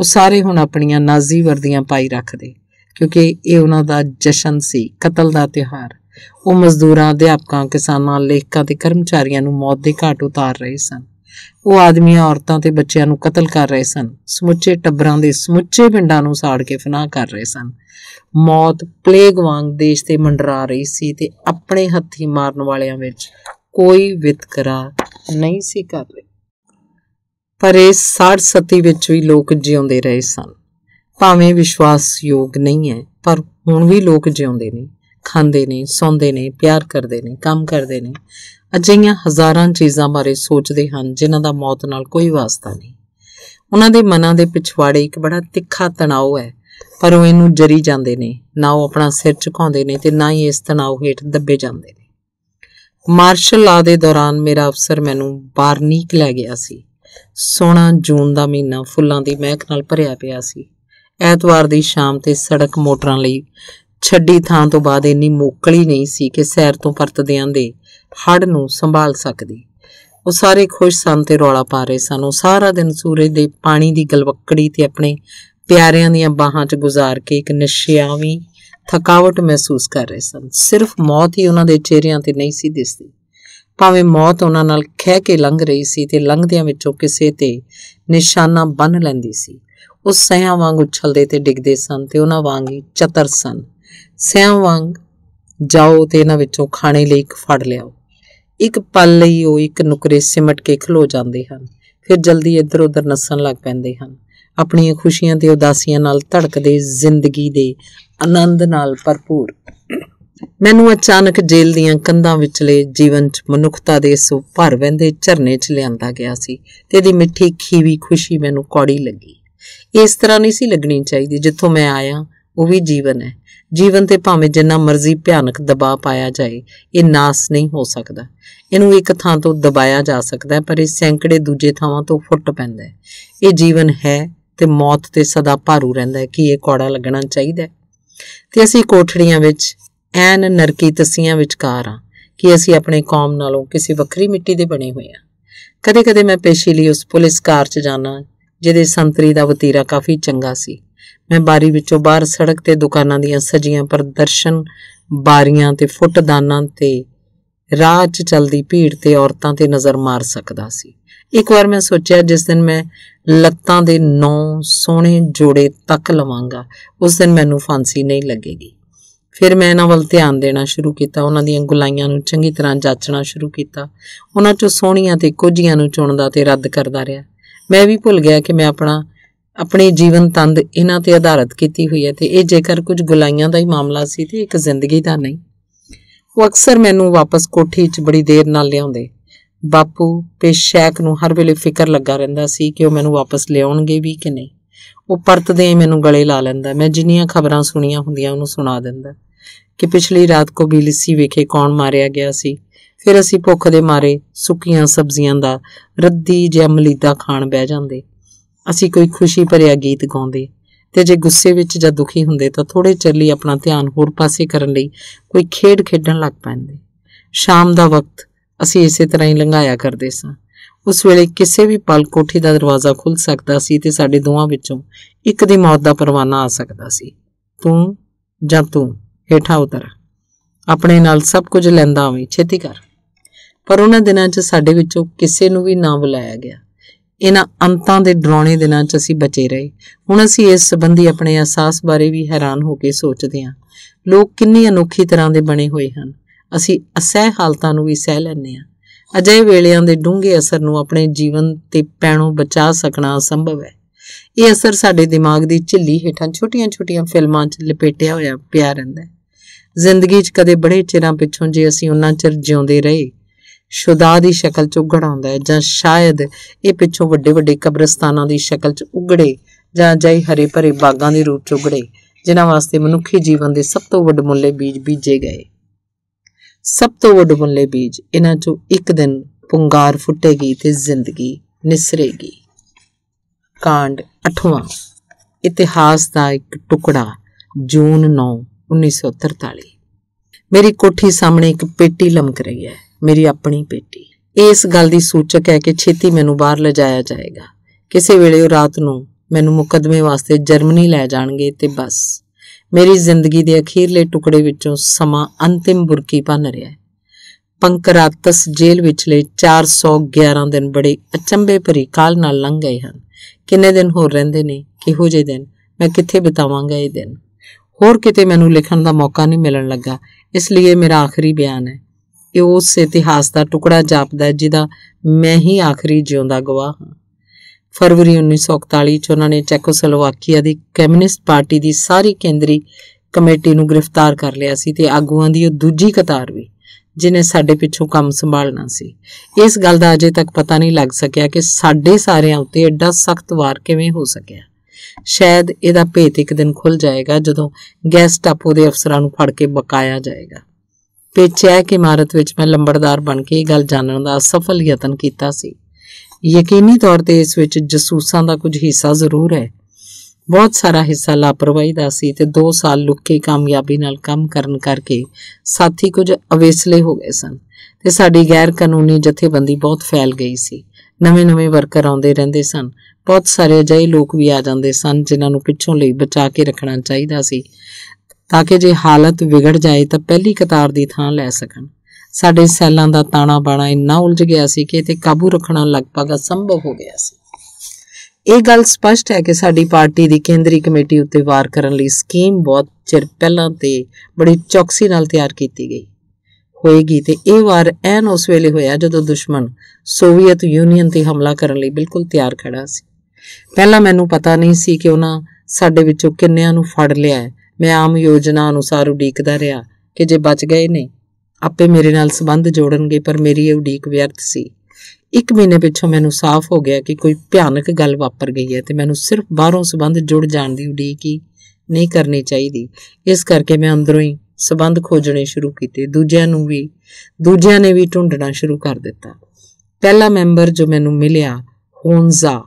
ਉਹ ਸਾਰੇ ਹੁਣ ਆਪਣੀਆਂ ਨਾਜ਼ੀ ਵਰਦੀਆਂ ਪਾਈ ਰੱਖਦੇ ਕਿਉਂਕਿ ਇਹ ਉਹਨਾਂ ਦਾ ਜਸ਼ਨ ਸੀ ਕਤਲ ਦਾ ਤਿਹਾਰ ਉਹ ਮਜ਼ਦੂਰਾਂ ਅਧਿਆਪਕਾਂ ਕਿਸਾਨਾਂ ਲੇਖਕਾਂ ਤੇ ਕਰਮਚਾਰੀਆਂ ਨੂੰ ਮੌਤ ਦੇ ਘਾਟ ਉਤਾਰ ਰਹੇ ਸਨ ਉਹ ਆਦਮੀਆਂ ਔਰਤਾਂ ਤੇ ਬੱਚਿਆਂ ਨੂੰ ਕਤਲ ਕਰ ਰਹੇ ਸਨ ਸਮੁੱਚੇ ਟੱਬਰਾਂ ਦੇ ਸਮੁੱਚੇ ਪਿੰਡਾਂ ਨੂੰ ਸਾੜ ਕੇ ਫਨਾਹ ਕਰ ਰਹੇ ਸਨ ਮੌਤ ਪਲੇਗ ਵਾਂਗ ਦੇਸ਼ ਤੇ ਮੰਡਰਾ ਰਹੀ ਸੀ ਤੇ ਆਪਣੇ ਹੱਥੀ ਮਾਰਨ ਵਾਲਿਆਂ ਵਿੱਚ ਕੋਈ ਵਿਤਕਰਾ ਨਹੀਂ ਸੀ ਕਰ ਰਹੇ ਪਰ ਇਸ ਸਾੜ ਸਤੀ ਵਿੱਚ ਵੀ ਲੋਕ ਜਿਉਂਦੇ ਰਹੇ ਸਨ ਭਾਵੇਂ ਵਿਸ਼ਵਾਸਯੋਗ ਨਹੀਂ ਹੈ ਪਰ ਹੁਣ ਵੀ ਲੋਕ ਜਿਉਂਦੇ ਨੇ ਖਾਂਦੇ ਨੇ ਸੌਂਦੇ ਨੇ ਪਿਆਰ ਕਰਦੇ ਨੇ ਕੰਮ ਕਰਦੇ ਨੇ ਅਜਿਹੀਆਂ ਹਜ਼ਾਰਾਂ ਚੀਜ਼ਾਂ ਬਾਰੇ ਸੋਚਦੇ ਹਨ ਜਿਨ੍ਹਾਂ ਦਾ ਮੌਤ ਨਾਲ ਕੋਈ ਵਾਸਤਾ ਨਹੀਂ ਉਹਨਾਂ ਦੇ ਮਨਾਂ ਦੇ ਪਿਛਵਾੜੇ ਇੱਕ ਬੜਾ ਤਿੱਖਾ ਤਣਾਅ ਹੈ ਪਰ ਉਹ ਇਹਨੂੰ ਜਰੀ ਜਾਂਦੇ ਨੇ ਨਾ ਉਹ ਆਪਣਾ ਸਿਰ ਝੁਕਾਉਂਦੇ ਨੇ ਤੇ ਨਾ ਹੀ ਇਸ ਤਣਾਅ ਹੇਠ ਦੱਬੇ ਜਾਂਦੇ ਨੇ ਮਾਰਸ਼ਲ ਲਾ ਦੇ ਦੌਰਾਨ ਮੇਰਾ ਅਫਸਰ ਮੈਨੂੰ ਬਾਰਨੀਕ ਲੈ ਗਿਆ ਸੀ ਸੋਹਣਾ ਜੂਨ ਦਾ ਮਹੀਨਾ ਫੁੱਲਾਂ ਦੀ ਮਹਿਕ ਨਾਲ ਭਰਿਆ ਪਿਆ ਸੀ ਐਤਵਾਰ ਦੀ ਸ਼ਾਮ ਤੇ ਸੜਕ ਮੋਟਰਾਂ ਲਈ ਛੱਡੀ ਥਾਂ ਤੋਂ ਬਾਅਦ ਇੰਨੀ ਮੋਕਲੀ ਨਹੀਂ ਸੀ ਕਿ ਸੈਰ ਤੋਂ ਪਰਤਦਿਆਂ ਦੇ ਹੜ ਨੂੰ ਸੰਭਾਲ ਸਕਦੀ ਉਹ ਸਾਰੇ ਖੁਸ਼ ਸਨ ਤੇ ਰੌਲਾ ਪਾ ਰਹੇ ਸਨ ਉਹ ਸਾਰਾ ਦਿਨ ਸੂਰਜ ਦੇ ਪਾਣੀ ਦੀ ਗਲਵੱਕੜੀ ਤੇ ਆਪਣੇ ਪਿਆਰਿਆਂ ਦੀਆਂ ਬਾਹਾਂ 'ਚ ਗੁਜ਼ਾਰ ਕੇ ਇੱਕ ਨਸ਼ਿਆਵੀਂ ਥਕਾਵਟ ਮਹਿਸੂਸ ਕਰ ਰਹੇ ਸਨ ਸਿਰਫ ਮੌਤ ਹੀ ਉਹਨਾਂ ਦੇ ਚਿਹਰਿਆਂ ਤੇ ਨਹੀਂ ਸੀ ਦਿਸਦੀ ਭਾਵੇਂ ਮੌਤ ਉਹਨਾਂ ਨਾਲ ਖਹਿ ਕੇ ਲੰਘ ਰਹੀ ਸੀ ਤੇ ਲੰਘਦਿਆਂ ਵਿੱਚੋਂ ਕਿਸੇ ਤੇ ਨਿਸ਼ਾਨਾ ਬੰਨ ਲੈਂਦੀ ਸੀ ਉਹ ਸਿਆਂ ਵਾਂਗ ਉਛਲਦੇ ਤੇ ਡਿੱਗਦੇ ਸਨ ਤੇ ਉਹਨਾਂ ਵਾਂਗ ਹੀ ਚਤਰ ਸਨ ਸਿਆਂ ਵਾਂਗ ਜਾਓ ਤੇ ਇਹਨਾਂ ਵਿੱਚੋਂ ਖਾਣੇ ਲਈ ਇੱਕ ਫੜ ਲਿਆਓ ਇੱਕ ਪਲ ਲਈ ਉਹ ਇੱਕ ਨੁਕਰੇ ਸਿਮਟ ਕੇ ਖਲੋ ਜਾਂਦੇ ਹਨ ਫਿਰ ਜਲਦੀ ਇੱਧਰ ਉੱਧਰ ਨੱਸਣ ਲੱਗ ਪੈਂਦੇ ਹਨ ਆਪਣੀਆਂ ਖੁਸ਼ੀਆਂ ਤੇ ਉਦਾਸੀਆਂ ਨਾਲ ਧੜਕਦੇ ਜ਼ਿੰਦਗੀ ਦੇ ਆਨੰਦ ਨਾਲ ਭਰਪੂਰ ਮੈਨੂੰ ਅਚਾਨਕ ਜੇਲ੍ਹ ਦੀਆਂ ਕੰਧਾਂ ਵਿਚਲੇ ਜੀਵਨ 'ਚ ਮਨੁੱਖਤਾ ਦੇ ਸੋ ਭਰ ਵਹਿੰਦੇ ਝਰਨੇ 'ਚ ਲਿਆਂਦਾ ਗਿਆ ਸੀ ਤੇ ਇਹਦੀ ਮਿੱਠੀ ਖੀਵੀ ਖੁਸ਼ੀ ਮੈਨੂੰ ਕੌੜੀ ਲੱਗੀ ਇਸ ਤਰ੍ਹਾਂ ਨਹੀਂ ਸੀ ਲੱਗਣੀ ਚਾਹੀਦੀ ਜਿੱਥੋਂ ਮੈਂ ਆਇਆ ਉਹ ਵੀ ਜੀਵਨ ਹੈ ਜੀਵਨ ਤੇ ਭਾਵੇਂ ਜਿੰਨਾ ਮਰਜ਼ੀ ਭਿਆਨਕ ਦਬਾਅ ਪਾਇਆ ਜਾਏ ਇਹ ਨਾਸ ਨਹੀਂ ਹੋ ਸਕਦਾ ਇਹਨੂੰ ਇੱਕ ਥਾਂ ਤੋਂ ਦਬਾਇਆ ਜਾ ਸਕਦਾ ਪਰ ਇਹ ਸੈਂਕੜੇ ਦੂਜੇ ਥਾਵਾਂ ਤੋਂ ਫੁੱਟ ਪੈਂਦਾ ਹੈ ਇਹ ਜੀਵਨ ਹੈ ਤੇ ਮੌਤ ਤੇ ਸਦਾ ਭਾਰੂ ਰਹਿੰਦਾ ਹੈ ਕਿ ਇਹ ਕੋੜਾ ਲੱਗਣਾ ਚਾਹੀਦਾ ਤੇ ਅਸੀਂ ਕੋਠੜੀਆਂ ਵਿੱਚ ਐਨ ਨਰਕੀ ਤਸੀਆਂ ਵਿਚਕਾਰ ਆ ਕਿ ਅਸੀਂ ਆਪਣੇ ਕੌਮ ਨਾਲੋਂ ਕਿਸੇ ਵੱਖਰੀ ਮਿੱਟੀ ਦੇ ਬਣੇ ਹੋਏ ਆ ਕਦੇ-ਕਦੇ ਮੈਂ ਪੇਸ਼ੀ ਲਈ ਉਸ ਪੁਲਿਸ ਕਾਰ 'ਚ ਜਾਣਾ ਜਿਹਦੇ ਸੰਤਰੀ ਦਾ ਵਤੀਰਾ ਕਾਫੀ ਚੰਗਾ ਸੀ ਮੈਂ ਬਾਰੀ ਵਿੱਚੋਂ ਬਾਹਰ ਸੜਕ ਤੇ ਦੁਕਾਨਾਂ ਦੀਆਂ ਸਜੀਆਂ ਪ੍ਰਦਰਸ਼ਨ ਬਾਰੀਆਂ ਤੇ ਫੁੱਟਦਾਨਾਂ ਤੇ ਰਾਹ 'ਚ ਚੱਲਦੀ ਭੀੜ ਤੇ ਔਰਤਾਂ ਤੇ ਨਜ਼ਰ ਮਾਰ ਸਕਦਾ ਸੀ ਇੱਕ ਵਾਰ ਮੈਂ ਸੋਚਿਆ ਜਿਸ ਦਿਨ ਮੈਂ ਲੱਤਾਂ ਦੇ ਨੌ ਸੋਹਣੇ ਜੋੜੇ ਤੱਕ ਲਵਾਂਗਾ ਉਸ ਦਿਨ ਮੈਨੂੰ ਫਾਂਸੀ ਨਹੀਂ ਲੱਗੇਗੀ ਫਿਰ ਮੈਂ ਇਹਨਾਂ ਵੱਲ ਧਿਆਨ ਦੇਣਾ ਸ਼ੁਰੂ ਕੀਤਾ ਉਹਨਾਂ ਦੀਆਂ ਗੁਲਾਈਆਂ ਨੂੰ ਚੰਗੀ ਤਰ੍ਹਾਂ ਜਾਂਚਣਾ ਸ਼ੁਰੂ ਕੀਤਾ ਉਹਨਾਂ 'ਚੋਂ ਸੋਹਣੀਆਂ ਤੇ ਕੋਝੀਆਂ ਨੂੰ ਚੁਣਦਾ ਤੇ ਰੱਦ ਕਰਦਾ ਰਿਹਾ ਮੈਂ ਵੀ ਭੁੱਲ ਗਿਆ ਕਿ ਮੈਂ ਆਪਣਾ ਆਪਣੇ ਜੀਵਨ ਤੰਦ ਇਹਨਾਂ ਤੇ ਆਧਾਰਿਤ ਕੀਤੀ ਹੋਈ ਹੈ ਤੇ ਇਹ ਜੇਕਰ ਕੁਝ ਗੁਲਾਈਆਂ ਦਾ ਹੀ ਮਾਮਲਾ ਸੀ ਤੇ ਇੱਕ ਜ਼ਿੰਦਗੀ ਦਾ ਨਹੀਂ ਉਹ ਅਕਸਰ ਮੈਨੂੰ ਵਾਪਸ ਕੋਠੀ 'ਚ ਬੜੀ ਦੇਰ ਨਾਲ ਲਿਆਉਂਦੇ ਬਾਪੂ ਪੇਸ਼ੈਕ ਨੂੰ ਹਰ ਵੇਲੇ ਫਿਕਰ ਲੱਗਾ ਰਹਿੰਦਾ ਸੀ ਕਿ ਉਹ ਮੈਨੂੰ ਵਾਪਸ ਲਿਆਉਣਗੇ ਵੀ ਕਿ ਨਹੀਂ ਉਹ ਪਰਤਦੇ ਹੀ ਮੈਨੂੰ ਗਲੇ ਲਾ ਲੈਂਦਾ ਮੈਂ ਜਿੰਨੀਆਂ ਖਬਰਾਂ ਸੁਣੀਆਂ ਹੁੰਦੀਆਂ ਉਹਨੂੰ ਸੁਣਾ ਦਿੰਦਾ ਕਿ ਪਿਛਲੀ ਰਾਤ ਕੋ ਵੀ ਲਿੱਸੀ ਵੇਖੇ ਕੌਣ ਮਾਰਿਆ ਗਿਆ ਸੀ ਫਿਰ ਅਸੀਂ ਭੁੱਖ ਦੇ ਮਾਰੇ ਸੁੱਕੀਆਂ ਸਬਜ਼ੀਆਂ ਦਾ ਰੱਦੀ ਜਾਂ ਮਲੀਦਾ ਖਾਣ ਬਹਿ ਜਾਂਦੇ ਅਸੀਂ ਕੋਈ ਖੁਸ਼ੀ ਭਰਿਆ ਗੀਤ ਗਾਉਂਦੇ ਤੇ ਜੇ ਗੁੱਸੇ ਵਿੱਚ ਜਾਂ ਦੁਖੀ ਹੁੰਦੇ ਤਾਂ ਥੋੜੇ ਚਿਰ ਲਈ ਆਪਣਾ ਧਿਆਨ ਹੋਰ ਪਾਸੇ ਕਰਨ ਲਈ ਕੋਈ ਖੇਡ ਖੇਡਣ ਲੱਗ ਪੈਂਦੇ ਸ਼ਾਮ ਦਾ ਵਕਤ ਅਸੀਂ ਇਸੇ ਤਰ੍ਹਾਂ ਹੀ ਲੰਘਾਇਆ ਕਰਦੇ ਸਾਂ ਉਸ ਵੇਲੇ ਕਿਸੇ ਵੀ ਪਲ ਕੋਠੀ ਦਾ ਦਰਵਾਜ਼ਾ ਖੁੱਲ ਸਕਦਾ ਸੀ ਤੇ ਸਾਡੇ ਦੋਵਾਂ ਵਿੱਚੋਂ ਇੱਕ ਦੀ ਮੌਤ ਦਾ ਪਰਵਾਨਾ ਆ ਸਕਦਾ ਸੀ ਤੂੰ ਜਾਂ ਤੂੰ ਹੇਠਾਂ ਉਤਰ ਆਪਣੇ ਨਾਲ ਸਭ ਕੁਝ ਲੈਂਦਾ ਆਵੀਂ ਛੇਤੀ ਕਰ ਪਰ ਉਹਨਾਂ ਦਿਨਾਂ 'ਚ ਸਾਡੇ ਵਿੱਚੋਂ ਕਿਸੇ ਨੂੰ ਵੀ ਨਾ ਬੁਲਾਇਆ ਗਿਆ ਇਹਨਾਂ ਅੰਤਾਂ ਦੇ ਡਰਾਉਣੇ ਦਿਨਾਂ 'ਚ ਅਸੀਂ ਬਚੇ ਰਹੇ ਹੁਣ ਅਸੀਂ ਇਸ ਸੰਬੰਧੀ ਆਪਣੇ ਅਹਿਸਾਸ ਬਾਰੇ ਵੀ ਹੈਰਾਨ ਹੋ ਕੇ ਸੋਚਦੇ ਹਾਂ ਲੋਕ ਕਿੰਨੀ ਅਨੋਖੀ ਤਰ੍ਹਾਂ ਦੇ ਬਣੇ ਹੋਏ ਹਨ ਅਸੀਂ ਅਸਹਿ ਹਾਲਤਾਂ ਨੂੰ ਵੀ ਸਹਿ ਲੈਂਦੇ ਹਾਂ ਅਜੇ ਵੇਲਿਆਂ ਦੇ ਡੂੰਘੇ ਅਸਰ ਨੂੰ ਆਪਣੇ ਜੀਵਨ ਤੇ ਪੈਣੋਂ ਬਚਾ ਸਕਣਾ ਅਸੰਭਵ ਹੈ ਇਹ ਅਸਰ ਸਾਡੇ ਦਿਮਾਗ ਦੀ ਝਿੱਲੀ ਹੇਠਾਂ ਛੋਟੀਆਂ-ਛੋਟੀਆਂ ਫਿਲਮਾਂ 'ਚ ਲਪੇਟਿਆ ਹੋਇਆ ਪਿਆ ਰਹਿੰਦਾ ਹੈ ਜ਼ਿੰਦਗੀ 'ਚ ਕਦੇ ਬੜੇ ਚਿਰਾਂ ਪਿੱਛੋਂ ਜੇ ਅਸੀਂ ਉਹਨਾਂ ਚਿਰ ਜਿਉਂਦੇ ਰਹੇ ਸ਼ੁਦਾ ਦੀ ਸ਼ਕਲ 'ਚ ਉਗੜ ਆਉਂਦਾ ਹੈ ਜਾਂ ਸ਼ਾਇਦ ਇਹ ਪਿੱਛੋਂ ਵੱਡੇ ਵੱਡੇ ਕਬਰਸਤਾਨਾਂ ਦੀ ਸ਼ਕਲ 'ਚ ਉੱਗੜੇ ਜਾਂ ਜਾਈ ਹਰੇ ਭਰੇ ਬਾਗਾਂ ਦੇ ਰੂਪ 'ਚ ਉੱਗੜੇ ਜਿਨ੍ਹਾਂ ਵਾਸਤੇ ਮਨੁੱਖੀ ਜੀਵਨ ਦੇ ਸਭ ਤੋਂ ਵੱਡ ਮੁੱਲੇ ਬੀਜ ਬੀਜੇ ਗਏ ਸਭ ਤੋਂ ਵੱਡ ਮੁੱਲੇ ਬੀਜ ਇਹਨਾਂ 'ਚੋਂ ਇੱਕ ਦਿਨ ਪੁੰਗਾਰ ਫੁੱਟੇਗੀ ਤੇ ਜ਼ਿੰਦਗੀ ਨਿਸਰੇਗੀ ਕਾਂਡ 8ਵਾਂ ਇਤਿਹਾਸ ਦਾ ਇੱਕ ਟੁਕੜਾ ਜੂਨ 9 1943 ਮੇਰੀ ਕੋਠੀ ਸਾਹਮਣੇ ਇੱਕ ਪੇਟੀ ਲਮਕ ਰਹੀ ਹੈ ਮੇਰੀ ਆਪਣੀ ਬੇਟੀ ਇਸ ਗੱਲ ਦੀ ਸੂਚਕ ਹੈ ਕਿ ਛੇਤੀ ਮੈਨੂੰ ਬਾਹਰ ਲਿਜਾਇਆ ਜਾਏਗਾ ਕਿਸੇ ਵੇਲੇ ਉਹ ਰਾਤ ਨੂੰ ਮੈਨੂੰ ਮੁਕਦਮੇ ਵਾਸਤੇ ਜਰਮਨੀ ਲੈ ਜਾਣਗੇ ਤੇ ਬਸ ਮੇਰੀ ਜ਼ਿੰਦਗੀ ਦੇ ਅਖੀਰਲੇ ਟੁਕੜੇ ਵਿੱਚੋਂ ਸਮਾਂ ਅੰਤਿਮ ਬੁਰਕੀ ਭੰਨ ਰਿਹਾ ਹੈ ਪੰਕਰਾਤਸ ਜੇਲ੍ਹ ਵਿੱਚਲੇ 411 ਦਿਨ ਬੜੇ ਅਚੰਬੇ ਭਰੀ ਕਾਲ ਨਾਲ ਲੰਘ ਗਏ ਹਨ ਕਿੰਨੇ ਦਿਨ ਹੋਰ ਰਹਿੰਦੇ ਨੇ ਕਿਹੋ ਜਿਹੇ ਦਿਨ ਮੈਂ ਕਿੱਥੇ ਬਿਤਾਵਾਂਗਾ ਇਹ ਦਿਨ ਹੋਰ ਕਿਤੇ ਮੈਨੂੰ ਲਿਖਣ ਦਾ ਮੌਕਾ ਨਹੀਂ ਮਿਲਣ ਲੱਗਾ ਇਸ ਲਈ ਮੇਰਾ ਆਖਰੀ ਬਿਆਨ ਹੈ ਕਿ ਉਸ ਇਤਿਹਾਸ ਦਾ ਟੁਕੜਾ ਜਾਪਦਾ ਜਿਹਦਾ ਮੈਂ ਹੀ ਆਖਰੀ ਜਿਉਂਦਾ ਗਵਾਹ ਹਾਂ ਫਰਵਰੀ 1941 ਚ ਉਹਨਾਂ ਨੇ ਚੈਕੋਸਲੋਵਾਕੀਆ ਦੀ ਕਮਿਊਨਿਸਟ ਪਾਰਟੀ ਦੀ ਸਾਰੀ ਕੇਂਦਰੀ ਕਮੇਟੀ ਨੂੰ ਗ੍ਰਿਫਤਾਰ ਕਰ ਲਿਆ ਸੀ ਤੇ ਆਗੂਆਂ ਦੀ ਉਹ ਦੂਜੀ ਕਤਾਰ ਵੀ ਜਿਨੇ ਸਾਡੇ ਪਿੱਛੋਂ ਕੰਮ ਸੰਭਾਲਣਾ ਸੀ ਇਸ ਗੱਲ ਦਾ ਅਜੇ ਤੱਕ ਪਤਾ ਨਹੀਂ ਲੱਗ ਸਕਿਆ ਕਿ ਸਾਡੇ ਸਾਰਿਆਂ ਉੱਤੇ ਐਡਾ ਸਖਤ ਵਾਰ ਕਿਵੇਂ ਹੋ ਸਕਿਆ ਸ਼ਾਇਦ ਇਹਦਾ ਭੇਤ ਇੱਕ ਦਿਨ ਖੁੱਲ ਜਾਏਗਾ ਜਦੋਂ ਗੈਸ ਟਾਪੂ ਦੇ ਅਫਸਰਾਂ ਨੂੰ ਫੜ ਕੇ ਬਕਾਇਆ ਜਾਏਗਾ ਪੇਚੈਕ ਇਮਾਰਤ ਵਿੱਚ ਮੈਂ ਲੰਬੜਦਾਰ ਬਣ ਕੇ ਇਹ ਗੱਲ ਜਾਣਨ ਦਾ ਸਫਲ ਯਤਨ ਕੀਤਾ ਸੀ ਯਕੀਨੀ ਤੌਰ ਤੇ ਇਸ ਵਿੱਚ ਜਸੂਸਾਂ ਦਾ ਕੁਝ ਹਿੱਸਾ ਜ਼ਰੂਰ ਹੈ ਬਹੁਤ ਸਾਰਾ ਹਿੱਸਾ ਲਾਪਰਵਾਹੀ ਦਾ ਸੀ ਤੇ 2 ਸਾਲ ਲੁੱਕੇ ਕਾਮਯਾਬੀ ਨਾਲ ਕੰਮ ਕਰਨ ਕਰਕੇ ਸਾਥੀ ਕੁਝ ਅਵੇਸਲੇ ਹੋ ਗਏ ਸਨ ਤੇ ਸਾਡੀ ਗੈਰ ਕਾਨੂੰਨੀ ਜਥੇਬੰਦੀ ਬਹੁਤ ਫੈਲ ਗਈ ਸੀ ਨਵੇਂ-ਨਵੇਂ ਵਰਕਰ ਆਉਂਦੇ ਰਹਿੰਦੇ ਸਨ ਬਹੁਤ ਸਾਰੇ ਅਜਿਹੇ ਲੋਕ ਵੀ ਆ ਜਾਂਦੇ ਸਨ ਜਿਨ੍ਹਾਂ ਨੂੰ ਪਿੱਛੋਂ ਲਈ ਬਚਾ ਕੇ ਰੱਖਣਾ ਚਾਹੀਦਾ ਸੀ ਤਾਂ ਕਿ ਜੇ ਹਾਲਤ ਵਿਗੜ ਜਾਏ ਤਾਂ ਪਹਿਲੀ ਕਤਾਰ ਦੀ ਥਾਂ ਲੈ ਸਕਣ ਸਾਡੇ ਸੈੱਲਾਂ ਦਾ ਤਾਣਾ ਬਾਣਾ ਇੰਨਾ ਉਲਝ ਗਿਆ ਸੀ ਕਿ ਤੇ ਕਾਬੂ ਰੱਖਣਾ ਲਗਭਗ ਅਸੰਭਵ ਹੋ ਗਿਆ ਸੀ ਇਹ ਗੱਲ ਸਪਸ਼ਟ ਹੈ ਕਿ ਸਾਡੀ ਪਾਰਟੀ ਦੀ ਕੇਂਦਰੀ ਕਮੇਟੀ ਉੱਤੇ ਵਾਰ ਕਰਨ ਲਈ ਸਕੀਮ ਬਹੁਤ ਚਿਰ ਪਹਿਲਾਂ ਤੇ ਬੜੀ ਚੌਕਸੀ ਨਾਲ ਤਿਆਰ ਕੀਤੀ ਗਈ ਹੋਏਗੀ ਤੇ ਇਹ ਵਾਰ ਐਨ ਉਸ ਵੇਲੇ ਹੋਇਆ ਜਦੋਂ ਦੁਸ਼ਮਣ ਸੋਵੀਅਤ ਯੂਨੀਅਨ ਤੇ ਹਮਲਾ ਕਰਨ ਲਈ ਬਿਲਕੁਲ ਤਿਆਰ ਖੜਾ ਸੀ ਪਹਿਲਾਂ ਮੈਨੂੰ ਪਤਾ ਨਹੀਂ ਸੀ ਕਿ ਉਹਨਾਂ ਸਾਡੇ ਵਿੱਚੋਂ ਕਿੰਨਿਆਂ ਨੂੰ ਫੜ ਲਿਆ ਹੈ ਮੈਂ ਆਮ ਯੋਜਨਾ ਅਨੁਸਾਰ ਉਡੀਕਦਾ ਰਿਹਾ ਕਿ ਜੇ ਬਚ ਗਏ ਨੇ ਆਪੇ ਮੇਰੇ ਨਾਲ ਸੰਬੰਧ ਜੋੜਨਗੇ ਪਰ ਮੇਰੀ ਇਹ ਉਡੀਕ ਵਿਅਰਥ ਸੀ ਇੱਕ ਮਹੀਨੇ ਪਿੱਛੋਂ ਮੈਨੂੰ ਸਾਫ਼ ਹੋ ਗਿਆ ਕਿ ਕੋਈ ਭਿਆਨਕ ਗੱਲ ਵਾਪਰ ਗਈ ਹੈ ਤੇ ਮੈਨੂੰ ਸਿਰਫ ਬਾਹਰੋਂ ਸੰਬੰਧ ਜੁੜ ਜਾਣ ਦੀ ਉਡੀਕ ਹੀ ਨਹੀਂ ਕਰਨੀ ਚਾਹੀਦੀ ਇਸ ਕਰਕੇ ਮੈਂ ਅੰਦਰੋਂ ਹੀ ਸੰਬੰਧ ਖੋਜਣੇ ਸ਼ੁਰੂ ਕੀਤੇ ਦੂਜਿਆਂ ਨੂੰ ਵੀ ਦੂਜਿਆਂ ਨੇ ਵੀ ਢੂੰਡਣਾ ਸ਼ੁਰੂ ਕਰ ਦਿੱਤਾ ਪਹਿਲਾ ਮੈਂਬਰ ਜੋ ਮੈਨੂੰ ਮਿਲਿਆ ਹੋਨਜ਼ਾ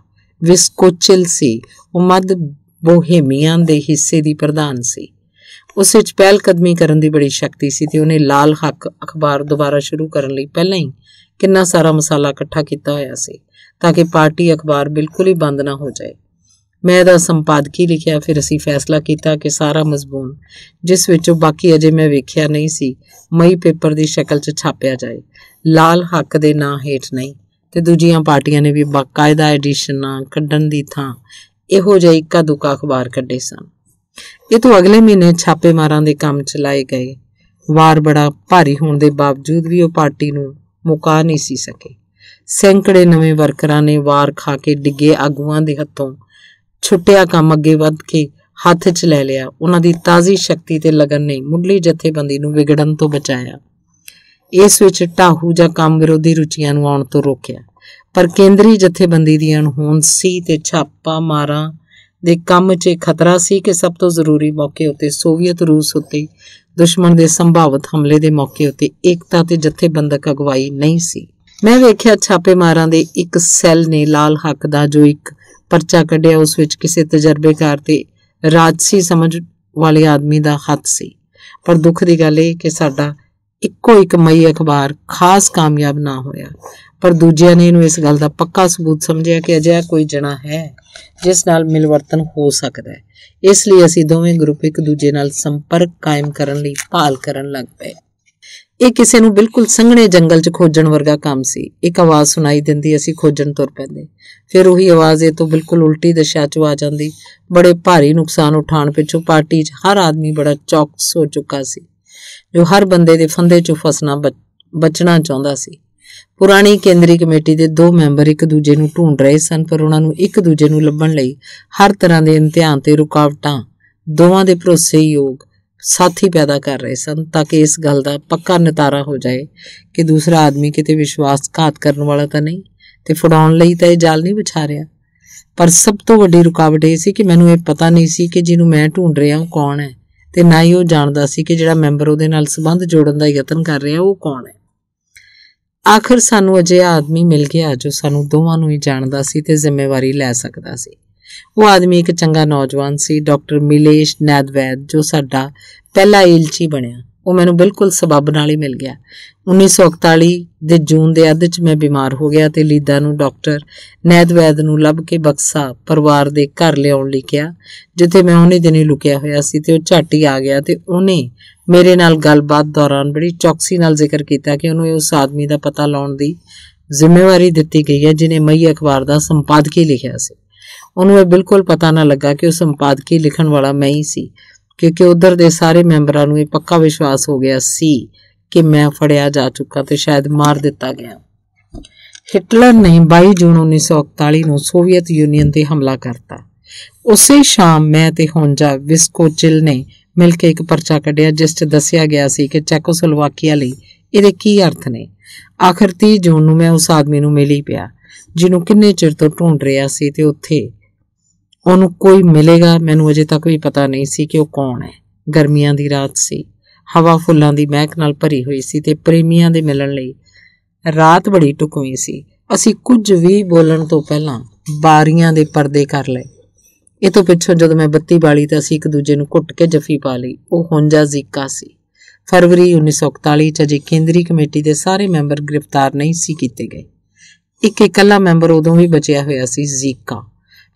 ਵਿਸਕੋਚਿਲ ਸੀ ਉਹ ਮਦ ਬੋਹੇਮੀਆਂ ਦੇ ਹਿੱਸੇ ਦੀ ਪ੍ਰਧਾਨ ਸੀ ਉਸ ਵਿੱਚ ਪਹਿਲ ਕਦਮੀ ਕਰਨ ਦੀ ਬੜੀ ਸ਼ਕਤੀ ਸੀ ਤੇ ਉਹਨੇ ਲਾਲ ਹੱਕ ਅਖਬਾਰ ਦੁਬਾਰਾ ਸ਼ੁਰੂ ਕਰਨ ਲਈ ਪਹਿਲਾਂ ਹੀ ਕਿੰਨਾ ਸਾਰਾ ਮਸਾਲਾ ਇਕੱਠਾ ਕੀਤਾ ਹੋਇਆ ਸੀ ਤਾਂ ਕਿ ਪਾਰਟੀ ਅਖਬਾਰ ਬਿਲਕੁਲ ਹੀ ਬੰਦ ਨਾ ਹੋ ਜਾਏ ਮੈਂ ਇਹਦਾ ਸੰਪਾਦਕੀ ਲਿਖਿਆ ਫਿਰ ਅਸੀਂ ਫੈਸਲਾ ਕੀਤਾ ਕਿ ਸਾਰਾ ਮਜ਼ਬੂਨ ਜਿਸ ਵਿੱਚੋਂ ਬਾਕੀ ਅਜੇ ਮੈਂ ਵੇਖਿਆ ਨਹੀਂ ਸੀ ਮਈ ਪੇਪਰ ਦੀ ਸ਼ਕਲ 'ਚ ਛਾਪਿਆ ਜਾਏ ਲਾਲ ਹੱਕ ਦੇ ਨਾਂ ਹੇਠ ਨਹੀਂ ਤੇ ਦੂਜੀਆਂ ਪਾਰਟੀਆਂ ਨੇ ਵੀ ਬਾਕਾਇਦਾ ਐਡੀਸ਼ਨਾਂ ਕੱਢਣ ਦੀ ਥਾਂ ਇਹੋ ਜਿਹੇ ਇੱਕਾ ਦੁੱਕਾ ਅਖਬਾਰ ਕੱਢੇ ਸਨ ਇਹ ਤੋਂ ਅਗਲੇ ਮਹੀਨੇ ਛਾਪੇਮਾਰਾਂ ਦੇ ਕੰਮ ਚਲਾਏ ਗਏ ਵਾਰ ਬੜਾ ਭਾਰੀ ਹੋਣ ਦੇ ਬਾਵਜੂਦ ਵੀ ਉਹ ਪਾਰਟੀ ਨੂੰ ਮੁਕਾ ਨਹੀਂ ਸੀ ਸਕੇ ਸੈਂਕੜੇ ਨਵੇਂ ਵਰਕਰਾਂ ਨੇ ਵਾਰ ਖਾ ਕੇ ਡਿੱਗੇ ਆਗੂਆਂ ਦੇ ਹੱਥੋਂ ਛੁੱਟਿਆ ਕੰਮ ਅੱਗੇ ਵੱਧ ਕੇ ਹੱਥ 'ਚ ਲੈ ਲਿਆ ਉਹਨਾਂ ਦੀ ਤਾਜ਼ੀ ਸ਼ਕਤੀ ਤੇ ਲਗਨ ਨੇ ਮੁੱਢਲੀ ਜਥੇਬੰਦੀ ਨੂੰ ਵਿਗੜਨ ਤੋਂ ਬਚਾਇਆ ਇਸ ਵਿੱਚ ਢਾਹੂ ਜਾਂ ਕੰਮ ਵਿਰੋਧੀ ਰੁਚੀਆਂ ਨੂੰ ਆਉਣ ਤੋਂ ਰੋਕਿਆ ਪਰ ਕੇਂਦਰੀ ਜਥੇਬੰਦੀ ਦੀ ਅਣਹੋਂਦ ਸੀ ਤੇ ਛਾਪਾ ਮਾਰਾਂ ਦੇ ਕੰਮ 'ਚ ਖਤਰਾ ਸੀ ਕਿ ਸਭ ਤੋਂ ਜ਼ਰੂਰੀ ਮੌਕੇ ਉੱਤੇ ਸੋਵੀਅਤ ਰੂਸ ਉੱਤੇ ਦੁਸ਼ਮਣ ਦੇ ਸੰਭਾਵਿਤ ਹਮਲੇ ਦੇ ਮੌਕੇ ਉੱਤੇ ਏਕਤਾ ਤੇ ਜਥੇਬੰਦਕ ਅਗਵਾਈ ਨਹੀਂ ਸੀ ਮੈਂ ਵੇਖਿਆ ਛਾਪੇਮਾਰਾਂ ਦੇ ਇੱਕ ਸੈੱਲ ਨੇ ਲਾਲ ਹੱਕ ਦਾ ਜੋ ਇੱਕ ਪਰਚਾ ਕੱਢਿਆ ਉਸ ਵਿੱਚ ਕਿਸੇ ਤਜਰਬੇਕਾਰ ਤੇ ਰਾਜਸੀ ਸਮਝ ਵਾਲੇ ਆਦਮੀ ਦਾ ਹੱਥ ਸੀ ਪਰ ਦੁੱਖ ਦੀ ਗੱਲ ਇਹ ਕਿ ਸਾਡਾ ਇੱਕੋ ਇੱਕ ਮਈ ਅਖਬਾਰ ਖਾਸ ਕਾਮਯਾਬ ਨਾ ਹੋਇਆ ਪਰ ਦੂਜਿਆਂ ਨੇ ਇਹਨੂੰ ਇਸ ਗੱਲ ਦਾ ਪੱਕਾ ਸਬੂਤ ਸਮਝਿਆ ਕਿ ਅਜਿਹਾ ਕੋਈ ਜਣਾ ਹੈ ਜਿਸ ਨਾਲ ਮਿਲਵਰਤਨ ਹੋ ਸਕਦਾ ਹੈ ਇਸ ਲਈ ਅਸੀਂ ਦੋਵੇਂ ਗਰੁੱਪ ਇੱਕ ਦੂਜੇ ਨਾਲ ਸੰਪਰਕ ਕਾਇਮ ਕਰਨ ਲਈ ਭਾਲ ਕਰਨ ਲੱਗ ਪਏ ਇਹ ਕਿਸੇ ਨੂੰ ਬਿਲਕੁਲ ਸੰਘਣੇ ਜੰਗਲ 'ਚ ਖੋਜਣ ਵਰਗਾ ਕੰਮ ਸੀ ਇੱਕ ਆਵਾਜ਼ ਸੁਣਾਈ ਦਿੰਦੀ ਅਸੀਂ ਖੋਜਣ ਤੁਰ ਪੈਂਦੇ ਫਿਰ ਉਹੀ ਆਵਾਜ਼ ਇਹ ਤੋਂ ਬਿਲਕੁਲ ਉਲਟੀ ਦਿਸ਼ਾ 'ਚ ਆ ਜਾਂਦੀ ਬੜੇ ਭਾਰੀ ਨੁਕਸਾਨ ਉਠਾਣ ਪਿੱਛੋਂ ਪਾਰਟੀ 'ਚ ਹਰ ਆਦਮੀ ਬੜਾ ਚੌਕਸ ਹੋ ਚੁੱਕਾ ਸੀ ਜੋ ਹਰ ਬੰਦੇ ਦੇ ਫੰਦੇ 'ਚੋਂ ਫਸਣਾ ਬਚਣਾ ਚਾਹੁੰਦਾ ਸੀ ਪੁਰਾਣੀ ਕੇਂਦਰੀ ਕਮੇਟੀ ਦੇ ਦੋ ਮੈਂਬਰ ਇੱਕ ਦੂਜੇ ਨੂੰ ਢੂੰਡ ਰਹੇ ਸਨ ਪਰ ਉਹਨਾਂ ਨੂੰ ਇੱਕ ਦੂਜੇ ਨੂੰ ਲੱਭਣ ਲਈ ਹਰ ਤਰ੍ਹਾਂ ਦੇ ਇਮਤਿਹਾਨ ਤੇ ਰੁਕਾਵਟਾਂ ਦੋਵਾਂ ਦੇ ਭਰੋਸੇ ਯੋਗ ਸਾਥੀ ਪੈਦਾ ਕਰ ਰਹੇ ਸਨ ਤਾਂ ਕਿ ਇਸ ਗੱਲ ਦਾ ਪੱਕਾ ਨਤਾਰਾ ਹੋ ਜਾਏ ਕਿ ਦੂਸਰਾ ਆਦਮੀ ਕਿਤੇ ਵਿਸ਼ਵਾਸਘਾਤ ਕਰਨ ਵਾਲਾ ਤਾਂ ਨਹੀਂ ਤੇ ਫੜਾਉਣ ਲਈ ਤਾਂ ਇਹ ਜਾਲ ਨਹੀਂ ਵਿਛਾ ਰਿਹਾ ਪਰ ਸਭ ਤੋਂ ਵੱਡੀ ਰੁਕਾਵਟ ਇਹ ਸੀ ਕਿ ਮੈਨੂੰ ਇਹ ਪਤਾ ਨਹੀਂ ਸੀ ਕਿ ਜਿਹਨੂੰ ਮੈਂ ਢੂੰਡ ਰਿਹਾ ਹਾਂ ਕੌਣ ਹੈ ਤੇ ਨਾ ਹੀ ਉਹ ਜਾਣਦਾ ਸੀ ਕਿ ਜਿਹੜਾ ਮੈਂਬਰ ਉਹਦੇ ਨਾਲ ਸੰਬੰਧ ਜੋੜਨ ਦਾ ਯਤਨ ਕਰ ਰਿਹਾ ਉਹ ਕੌਣ ਹੈ ਆਖਰ ਸਾਨੂੰ ਅਜਿਹਾ ਆਦਮੀ ਮਿਲ ਗਿਆ ਜੋ ਸਾਨੂੰ ਦੋਵਾਂ ਨੂੰ ਹੀ ਜਾਣਦਾ ਸੀ ਤੇ ਜ਼ਿੰਮੇਵਾਰੀ ਲੈ ਸਕਦਾ ਸੀ ਉਹ ਆਦਮੀ ਇੱਕ ਚੰਗਾ ਨੌਜਵਾਨ ਸੀ ਡਾਕਟਰ ਮਿਲੇਸ਼ ਨੈਦਵੈਦ ਜੋ ਸਾਡਾ ਪਹਿਲਾ ਇਲਚੀ ਬਣਿਆ ਉਹ ਮੈਨੂੰ ਬਿਲਕੁਲ ਸਬਬ ਨਾਲ ਹੀ ਮਿਲ ਗਿਆ 1941 ਦੇ ਜੂਨ ਦੇ ਅੱਧ 'ਚ ਮੈਂ ਬਿਮਾਰ ਹੋ ਗਿਆ ਤੇ ਲੀਦਾ ਨੂੰ ਡਾਕਟਰ ਨੈਦਵੈਦ ਨੂੰ ਲੱਭ ਕੇ ਬਕਸਾ ਪਰਿਵਾਰ ਦੇ ਘਰ ਲਿਆਉਣ ਲਈ ਕਿਹਾ ਜਿੱਥੇ ਮੈਂ ਉਹਨੇ ਦਿਨੇ ਲੁਕਿਆ ਹੋਇਆ ਸੀ ਤੇ ਉਹ ਝੱਟ ਹੀ ਆ ਗਿਆ ਤੇ ਉਹਨੇ ਮੇਰੇ ਨਾਲ ਗੱਲਬਾਤ ਦੌਰਾਨ ਬੜੀ ਚੌਕਸੀ ਨਾਲ ਜ਼ਿਕਰ ਕੀਤਾ ਕਿ ਉਹਨੂੰ ਉਸ ਆਦਮੀ ਦਾ ਪਤਾ ਲਾਉਣ ਦੀ ਜ਼ਿੰਮੇਵਾਰੀ ਦਿੱਤੀ ਗਈ ਹੈ ਜਿਨੇ ਮਈ ਅਖਬਾਰ ਦਾ ਸੰਪਾਦਕੀ ਲਿਖਿਆ ਸੀ ਉਹਨੂੰ ਇਹ ਬਿਲਕੁਲ ਪਤਾ ਨਾ ਲੱਗਾ ਕਿ ਉਹ ਸੰਪਾਦਕੀ ਲਿਖਣ ਵਾਲਾ ਮੈਂ ਹੀ ਸੀ ਕਿਉਂਕਿ ਉਧਰ ਦੇ ਸਾਰੇ ਮੈਂਬਰਾਂ ਨੂੰ ਇਹ ਪੱਕਾ ਵਿਸ਼ਵਾਸ ਹੋ ਗਿਆ ਸੀ ਕਿ ਮੈਂ ਫੜਿਆ ਜਾ ਚੁੱਕਾ ਤੇ ਸ਼ਾਇਦ ਮਾਰ ਦਿੱਤਾ ਗਿਆ ਹਿਟਲਰ ਨੇ 22 ਜੂਨ 1941 ਨੂੰ ਸੋਵੀਅਤ ਯੂਨੀਅਨ ਤੇ ਹਮਲਾ ਕਰਤਾ ਉਸੇ ਸ਼ਾਮ ਮੈਂ ਤੇ ਹੋਂਜਾ ਵਿਸਕੋਚਿਲ ਨੇ ਮਿਲ ਕੇ ਇੱਕ ਪਰਚਾ ਕੱਢਿਆ ਜਿਸ 'ਚ ਦੱਸਿਆ ਗਿਆ ਸੀ ਕਿ ਚੈਕੋਸਲੋਵਾਕੀਆ ਲਈ ਇਹਦੇ ਕੀ ਅਰਥ ਨੇ ਆਖਰ 30 ਜੂਨ ਨੂੰ ਮੈਂ ਉਸ ਆਦਮੀ ਨੂੰ ਮਿਲੀ ਪਿਆ ਜਿਹਨੂੰ ਕਿੰਨੇ ਚਿਰ ਤੋਂ ਢੂੰਡ ਰਿਹਾ ਸੀ ਤੇ ਉੱਥੇ ਉਹਨੂੰ ਕੋਈ ਮਿਲੇਗਾ ਮੈਨੂੰ ਅਜੇ ਤੱਕ ਵੀ ਪਤਾ ਨਹੀਂ ਸੀ ਕਿ ਉਹ ਕੌਣ ਹੈ ਗਰਮੀਆਂ ਦੀ ਰਾਤ ਸੀ ਹਵਾ ਫੁੱਲਾਂ ਦੀ ਮਹਿਕ ਨਾਲ ਭਰੀ ਹੋਈ ਸੀ ਤੇ ਪ੍ਰੇਮੀਆਂ ਦੇ ਮਿਲਣ ਲਈ ਰਾਤ ਬੜੀ ਟੁਕਵੀਂ ਸੀ ਅਸੀਂ ਕੁਝ ਵੀ ਬੋਲਣ ਤੋਂ ਪਹਿਲਾਂ ਬਾਰੀਆਂ ਦੇ ਪਰਦੇ ਕਰ ਲਏ ਇਹ ਤੋਂ ਪਿੱਛੋਂ ਜਦੋਂ ਮੈਂ ਬੱਤੀ ਬਾਲੀ ਤਾਂ ਅਸੀਂ ਇੱਕ ਦੂਜੇ ਨੂੰ ਘੁੱਟ ਕੇ ਜਫੀ ਪਾ ਲਈ ਉਹ ਹੁੰਜਾ ਜ਼ੀਕਾ ਸੀ ਫਰਵਰੀ 1941 ਚ ਜੇ ਕੇਂਦਰੀ ਕਮੇਟੀ ਦੇ ਸਾਰੇ ਮੈਂਬਰ ਗ੍ਰਿਫਤਾਰ ਨਹੀਂ ਸੀ ਕੀਤੇ ਗਏ ਇੱਕ ਇਕੱਲਾ ਮੈਂਬਰ ਉਦੋਂ ਵੀ ਬਚਿਆ ਹੋਇਆ ਸੀ ਜ਼ੀਕਾ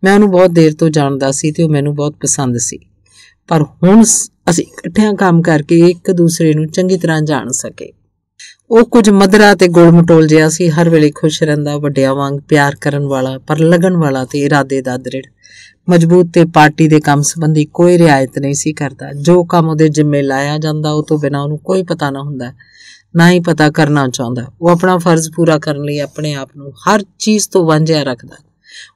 ਮੈਂ ਉਹਨੂੰ ਬਹੁਤ ਦੇਰ ਤੋਂ ਜਾਣਦਾ ਸੀ ਤੇ ਉਹ ਮੈਨੂੰ ਬਹੁਤ ਪਸੰਦ ਸੀ ਪਰ ਹੁਣ ਅਸੀਂ ਇਕੱਠਿਆਂ ਕੰਮ ਕਰਕੇ ਇੱਕ ਦੂਸਰੇ ਨੂੰ ਚੰਗੀ ਤਰ੍ਹਾਂ ਜਾਣ ਸਕੇ ਉਹ ਕੁਝ ਮਦਰਾ ਤੇ ਗੋਲਮਟੋਲ ਜਿਹਾ ਸੀ ਹਰ ਵੇਲੇ ਖੁਸ਼ ਰਹਿੰਦਾ ਵੱਡਿਆਂ ਵਾਂਗ ਪਿਆਰ ਕਰਨ ਵਾਲਾ ਪਰ ਲਗਨ ਵਾਲਾ ਤੇ ਇਰਾਦੇ ਦਾ ਦ੍ਰਿੜ ਮਜ਼ਬੂਤ ਤੇ ਪਾਰਟੀ ਦੇ ਕੰਮ ਸੰਬੰਧੀ ਕੋਈ ਰਿਆਇਤ ਨਹੀਂ ਸੀ ਕਰਦਾ ਜੋ ਕੰਮ ਉਹਦੇ ਜ਼ਿੰਮੇ ਲਾਇਆ ਜਾਂਦਾ ਉਹ ਤੋਂ ਬਿਨਾ ਉਹਨੂੰ ਕੋਈ ਪਤਾ ਨਾ ਹੁੰਦਾ ਨਾ ਹੀ ਪਤਾ ਕਰਨਾ ਚਾਹੁੰਦਾ ਉਹ ਆਪਣਾ ਫਰਜ਼ ਪੂਰਾ ਕਰਨ ਲਈ ਆਪਣੇ ਆਪ ਨੂੰ ਹਰ ਚੀਜ਼ ਤੋਂ ਵਾਂਝਿਆ ਰੱਖਦਾ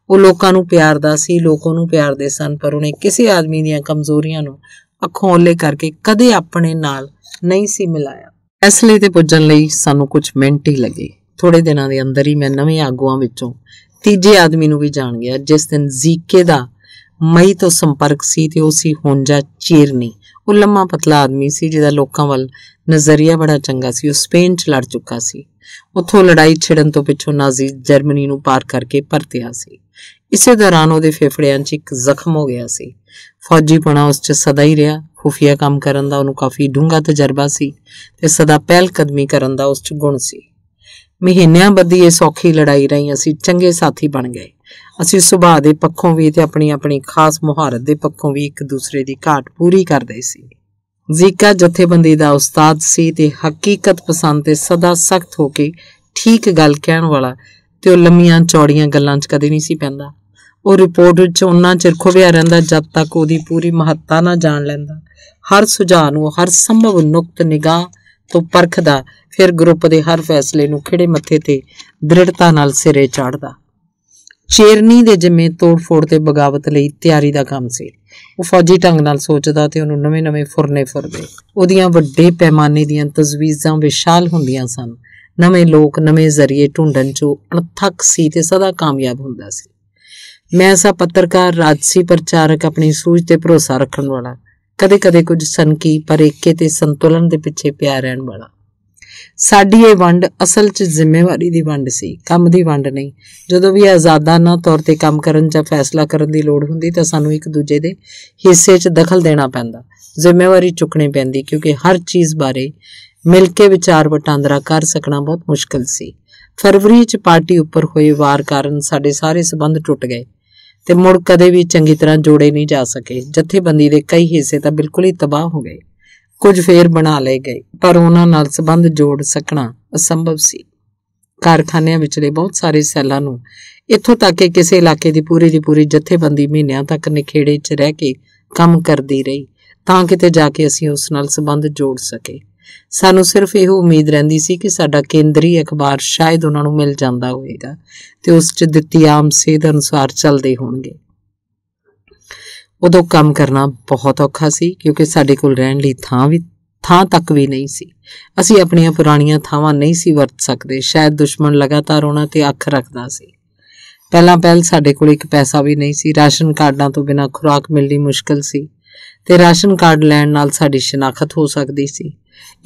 ਉਹ ਲੋਕਾਂ ਨੂੰ ਪਿਆਰਦਾ ਸੀ ਲੋਕ ਉਹਨੂੰ ਪਿਆਰਦੇ ਸਨ ਪਰ ਉਹਨੇ ਕਿਸੇ ਆਦਮੀ ਦੀਆਂ ਕਮਜ਼ੋਰੀਆਂ ਨੂੰ ਅੱਖੋਂ ਓਲੇ ਕਰਕੇ ਕਦੇ ਆਪਣੇ ਨਾਲ ਨਹੀਂ ਸੀ ਮਿਲਾਇਆ ਫੈਸਲੇ ਤੇ ਪੁੱਜਣ ਲਈ ਸਾਨੂੰ ਕੁਝ ਮਿੰਟ ਹੀ ਲੱਗੇ ਥੋੜੇ ਦਿਨਾਂ ਦੇ ਅੰਦਰ ਹੀ ਮੈਂ ਨਵੇਂ ਆਗੂਆਂ ਵਿੱਚੋਂ ਤੀਜੇ ਆਦਮੀ ਨੂੰ ਵੀ ਜਾਣ ਗਿਆ ਜਿਸ ਦਿਨ ਜ਼ੀਕੇ ਦਾ ਮਈ ਤੋਂ ਸੰਪਰਕ ਸੀ ਤੇ ਉਹ ਸੀ ਹੋਂਜਾ ਚੀਰਨੀ ਉਹ ਲੰਮਾ ਪਤਲਾ ਆਦਮੀ ਸੀ ਜਿਹਦਾ ਲੋਕਾਂ ਵੱਲ ਨਜ਼ਰੀਆ ਬੜਾ ਚੰਗਾ ਸੀ ਉਹ ਸਪੇਨ 'ਚ ਲੜ ਚੁੱਕਾ ਸੀ ਉੱਥੋਂ ਲੜਾਈ ਛਿੜਨ ਤੋਂ ਪਿੱਛੋਂ ਨਾਜ਼ੀ ਜਰਮਨੀ ਨੂੰ ਪਾਰ ਕਰਕੇ ਪਰਤਿਆ ਸੀ ਇਸੇ ਦੌਰਾਨ ਉਹਦੇ ਫੇਫੜਿਆਂ 'ਚ ਇੱਕ ਜ਼ਖਮ ਹੋ ਗਿਆ ਸੀ ਫੌਜੀਪਣਾ ਉਸ 'ਚ ਸਦਾ ਹੀ ਰਿਹਾ ਖੁਫੀਆ ਕੰਮ ਕਰਨ ਦਾ ਉਹਨੂੰ ਕਾਫੀ ਡੂੰਘਾ ਤਜਰਬਾ ਸੀ ਤੇ ਸਦਾ ਪਹਿਲ ਕਦਮੀ ਕਰਨ ਦਾ ਉਸ 'ਚ ਗੁਣ ਸੀ ਮਹੀਨਿਆਂ ਬੱਦੀ ਇਹ ਸੌਖੀ ਲੜਾਈ ਰਹੀ ਅਸੀਂ ਚੰਗੇ ਸਾਥੀ ਬਣ ਗਏ ਅਸੀਂ ਸੁਭਾਅ ਦੇ ਪੱਖੋਂ ਵੀ ਤੇ ਆਪਣੀ ਆਪਣੀ ਖਾਸ ਮੁਹਾਰਤ ਦੇ ਪੱਖੋਂ ਵੀ ਇੱਕ ਦੂਸਰੇ ਦੀ ਘਾਟ ਪੂਰੀ ਕਰਦੇ ਸੀ ਜ਼ੀਕਾ ਜਥੇਬੰਦੀ ਦਾ ਉਸਤਾਦ ਸੀ ਤੇ ਹਕੀਕਤ ਪਸੰਦ ਤੇ ਸਦਾ ਸਖਤ ਹੋ ਕੇ ਠੀਕ ਗੱਲ ਕਹਿਣ ਵਾਲਾ ਤੇ ਉਹ ਲੰਮੀਆਂ ਚੌੜੀਆਂ ਗੱਲਾਂ 'ਚ ਕਦੇ ਨਹੀਂ ਸੀ ਪੈਂਦਾ ਉਹ ਰਿਪੋਰਟ ਵਿੱਚ ਉਹਨਾਂ ਚਿਰ ਖੁਬਿਆ ਰਹਿੰਦਾ ਜਦ ਤੱਕ ਉਹਦੀ ਪੂਰੀ ਮਹੱਤਤਾ ਨਾ ਜਾਣ ਲੈਂਦਾ ਹਰ ਸੁਝਾਅ ਨੂੰ ਹਰ ਸੰਭਵ ਨੁਕਤ ਨਿਗਾਹ ਤੋਂ ਪਰਖਦਾ ਫਿਰ ਗਰੁੱਪ ਦੇ ਹਰ ਫੈਸਲੇ ਨੂੰ ਖਿਹੜੇ ਮੱਥੇ ਤੇ ਦ੍ਰਿੜਤਾ ਨਾਲ ਸਿਰੇ ਚਾੜਦਾ ਚੇਰਨੀ ਦੇ ਜਿਵੇਂ ਤੋੜ-ਫੋੜ ਤੇ ਬਗਾਵਤ ਲਈ ਤਿਆਰੀ ਦਾ ਕੰਮ ਸੀ ਉਹ ਫੌਜੀ ਢੰਗ ਨਾਲ ਸੋਚਦਾ ਤੇ ਉਹਨੂੰ ਨਵੇਂ-ਨਵੇਂ ਫੁਰਨੇ ਫੁਰਦੇ ਉਹਦੀਆਂ ਵੱਡੇ ਪੈਮਾਨੇ ਦੀਆਂ ਤਜਵੀਜ਼ਾਂ ਵਿਸ਼ਾਲ ਹੁੰਦੀਆਂ ਸਨ ਨਵੇਂ ਲੋਕ ਨਵੇਂ ਜ਼ਰੀਏ ਢੂੰਡਣ 'ਚੋਂ ਅਣਥੱਕ ਸੀ ਤੇ ਸਦਾ ਕਾਮਯਾਬ ਹੁੰਦਾ ਸੀ ਮੈਂ ਸਾ ਪੱਤਰਕਾਰ ਰਾਜਸੀ ਪ੍ਰਚਾਰਕ ਆਪਣੀ ਸੂਝ ਤੇ ਭਰੋਸਾ ਰੱਖਣ ਵਾਲਾ ਕਦੇ-ਕਦੇ ਕੁਝ ਸੰਕੀ ਪਰ ਏਕੇ ਤੇ ਸੰਤੁਲਨ ਦੇ ਪਿੱਛੇ ਪਿਆ ਰਹਿਣ ਵਾਲਾ ਸਾਡੀ ਇਹ ਵੰਡ ਅਸਲ 'ਚ ਜ਼ਿੰਮੇਵਾਰੀ ਦੀ ਵੰਡ ਸੀ ਕੰਮ ਦੀ ਵੰਡ ਨਹੀਂ ਜਦੋਂ ਵੀ ਆਜ਼ਾਦਾਨਾ ਤੌਰ ਤੇ ਕੰਮ ਕਰਨ ਜਾਂ ਫੈਸਲਾ ਕਰਨ ਦੀ ਲੋੜ ਹੁੰਦੀ ਤਾਂ ਸਾਨੂੰ ਇੱਕ ਦੂਜੇ ਦੇ ਹਿੱਸੇ 'ਚ ਦਖਲ ਦੇਣਾ ਪੈਂਦਾ ਜ਼ਿੰਮੇਵਾਰੀ ਚੁੱਕਣੀ ਪੈਂਦੀ ਕਿਉਂਕਿ ਹਰ ਚੀਜ਼ ਬਾਰੇ ਮਿਲ ਕੇ ਵਿਚਾਰ ਵਟਾਂਦਰਾ ਕਰ ਸਕਣਾ ਬਹੁਤ ਮੁਸ਼ਕਲ ਸੀ ਫਰਵਰੀ 'ਚ ਪਾਰਟੀ ਉੱਪਰ ਹੋਏ ਵਾਰ ਕਾਰਨ ਸਾਡੇ ਸਾਰੇ ਸਬੰਧ ਟੁੱਟ ਗਏ ਤੇ ਮੁੜ ਕਦੇ ਵੀ ਚੰਗੀ ਤਰ੍ਹਾਂ ਜੋੜੇ ਨਹੀਂ ਜਾ ਸਕੇ ਜਥੇਬੰਦੀ ਦੇ ਕਈ ਹਿੱਸੇ ਤਾਂ ਬਿਲਕੁਲ ਹੀ ਤਬਾਹ ਹੋ ਗਏ ਕੁਝ ਫੇਰ ਬਣਾ ਲਏ ਗਏ ਪਰ ਉਹਨਾਂ ਨਾਲ ਸਬੰਧ ਜੋੜ ਸਕਣਾ ਅਸੰਭਵ ਸੀ ਕਾਰਖਾਨਿਆਂ ਵਿਚਲੇ ਬਹੁਤ ਸਾਰੇ ਸੈੱਲਾਂ ਨੂੰ ਇੱਥੋਂ ਤੱਕ ਕਿ ਕਿਸੇ ਇਲਾਕੇ ਦੀ ਪੂਰੀ ਦੀ ਪੂਰੀ ਜਥੇਬੰਦੀ ਮਹੀਨਿਆਂ ਤੱਕ ਨਿਖੇੜੇ 'ਚ ਰਹਿ ਕੇ ਕੰਮ ਕਰਦੀ ਰਹੀ ਤਾਂ ਕਿਤੇ ਜਾ ਕੇ ਅਸੀਂ ਉਸ ਨਾਲ ਸਬੰਧ ਜੋੜ ਸਕੇ ਸਾਨੂੰ ਸਿਰਫ ਇਹ ਉਮੀਦ ਰਹਿੰਦੀ ਸੀ ਕਿ ਸਾਡਾ ਕੇਂਦਰੀ ਅਖਬਾਰ ਸ਼ਾਇਦ ਉਹਨਾਂ ਨੂੰ ਮਿਲ ਜਾਂਦਾ ਹੋਵੇਗਾ ਤੇ ਉਸ 'ਚ ਦਿੱਤੀ ਆਮ ਸੇਧ ਅਨੁਸਾਰ ਚੱਲਦੇ ਹੋਣਗੇ ਉਦੋਂ ਕੰਮ ਕਰਨਾ ਬਹੁਤ ਔਖਾ ਸੀ ਕਿਉਂਕਿ ਸਾਡੇ ਕੋਲ ਰਹਿਣ ਲਈ ਥਾਂ ਵੀ ਥਾਂ ਤੱਕ ਵੀ ਨਹੀਂ ਸੀ ਅਸੀਂ ਆਪਣੀਆਂ ਪੁਰਾਣੀਆਂ ਥਾਵਾਂ ਨਹੀਂ ਸੀ ਵਰਤ ਸਕਦੇ ਸ਼ਾਇਦ ਦੁਸ਼ਮਣ ਲਗਾਤਾਰ ਉਹਨਾਂ ਤੇ ਅੱਖ ਰੱਖਦਾ ਸੀ ਪਹਿਲਾਂ ਪਹਿਲ ਸਾਡੇ ਕੋਲ ਇੱਕ ਪੈਸਾ ਵੀ ਨਹੀਂ ਸੀ ਰਾਸ਼ਨ ਕਾਰਡਾਂ ਤੋਂ ਬਿਨਾਂ ਖੁਰਾਕ ਮਿਲਣੀ ਮੁਸ਼ਕਲ ਸੀ ਤੇ ਰਾਸ਼ਨ ਕਾਰਡ ਲੈਣ ਨਾਲ ਸਾਡੀ ਸ਼ਨਾਖਤ ਹੋ ਸਕਦੀ ਸੀ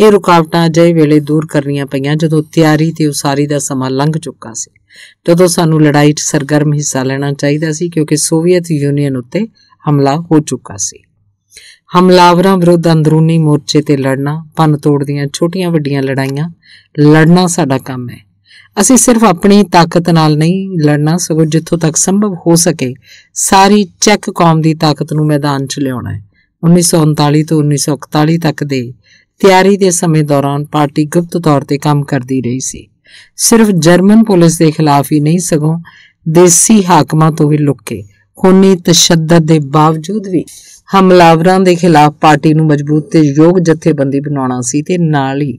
ਇਹ ਰੁਕਾਵਟਾਂ ਅਜੇ ਵੇਲੇ ਦੂਰ ਕਰਨੀਆਂ ਪਈਆਂ ਜਦੋਂ ਤਿਆਰੀ ਤੇ ਉਸਾਰੀ ਦਾ ਸਮਾਂ ਲੰਘ ਚੁੱਕਾ ਸੀ ਜਦੋਂ ਸਾਨੂੰ ਲੜਾਈ 'ਚ ਸਰਗਰਮ ਹਿੱਸਾ ਲੈਣਾ ਚਾਹੀਦਾ ਸੀ ਕਿਉਂਕਿ ਸੋਵੀਅਤ ਯੂਨੀਅਨ ਉੱਤੇ ਹਮਲਾ ਹੋ ਚੁੱਕਾ ਸੀ ਹਮਲਾਵਰਾਂ ਵਿਰੁੱਧ ਅੰਦਰੂਨੀ ਮੋਰਚੇ ਤੇ ਲੜਨਾ ਪੰਨ ਤੋੜ ਦੀਆਂ ਛੋਟੀਆਂ ਵੱਡੀਆਂ ਲੜਾਈਆਂ ਲੜਨਾ ਸਾਡਾ ਕੰਮ ਹੈ ਅਸੀਂ ਸਿਰਫ ਆਪਣੀ ਤਾਕਤ ਨਾਲ ਨਹੀਂ ਲੜਨਾ ਸਗੋਂ ਜਿੱਥੋਂ ਤੱਕ ਸੰਭਵ ਹੋ ਸਕੇ ਸਾਰੀ ਚੈੱਕ ਕੌਮ ਦੀ ਤਾਕਤ ਨੂੰ ਮੈਦਾਨ 'ਚ ਲਿਆਉਣਾ ਹੈ 1939 ਤੋਂ 1941 ਤੱਕ ਦੇ ਤਿਆਰੀ ਦੇ ਸਮੇਂ ਦੌਰਾਨ ਪਾਰਟੀ ਗੁਪਤ ਤੌਰ ਤੇ ਕੰਮ ਕਰਦੀ ਰਹੀ ਸੀ ਸਿਰਫ ਜਰਮਨ ਪੁਲਿਸ ਦੇ ਖਿਲਾਫ ਹੀ ਨਹੀਂ ਸਗੋਂ ਦੇਸੀ ਹਾਕਮਾਂ ਤੋਂ ਵੀ ਲੁੱਕ ਕੇ ਖੂਨੀ ਤਸ਼ੱਦਦ ਦੇ ਬਾਵਜੂਦ ਵੀ ਹਮਲਾਵਰਾਂ ਦੇ ਖਿਲਾਫ ਪਾਰਟੀ ਨੂੰ ਮਜ਼ਬੂਤ ਤੇ ਯੋਗ ਜਥੇਬੰਦੀ ਬਣਾਉਣਾ ਸੀ ਤੇ ਨਾਲ ਹੀ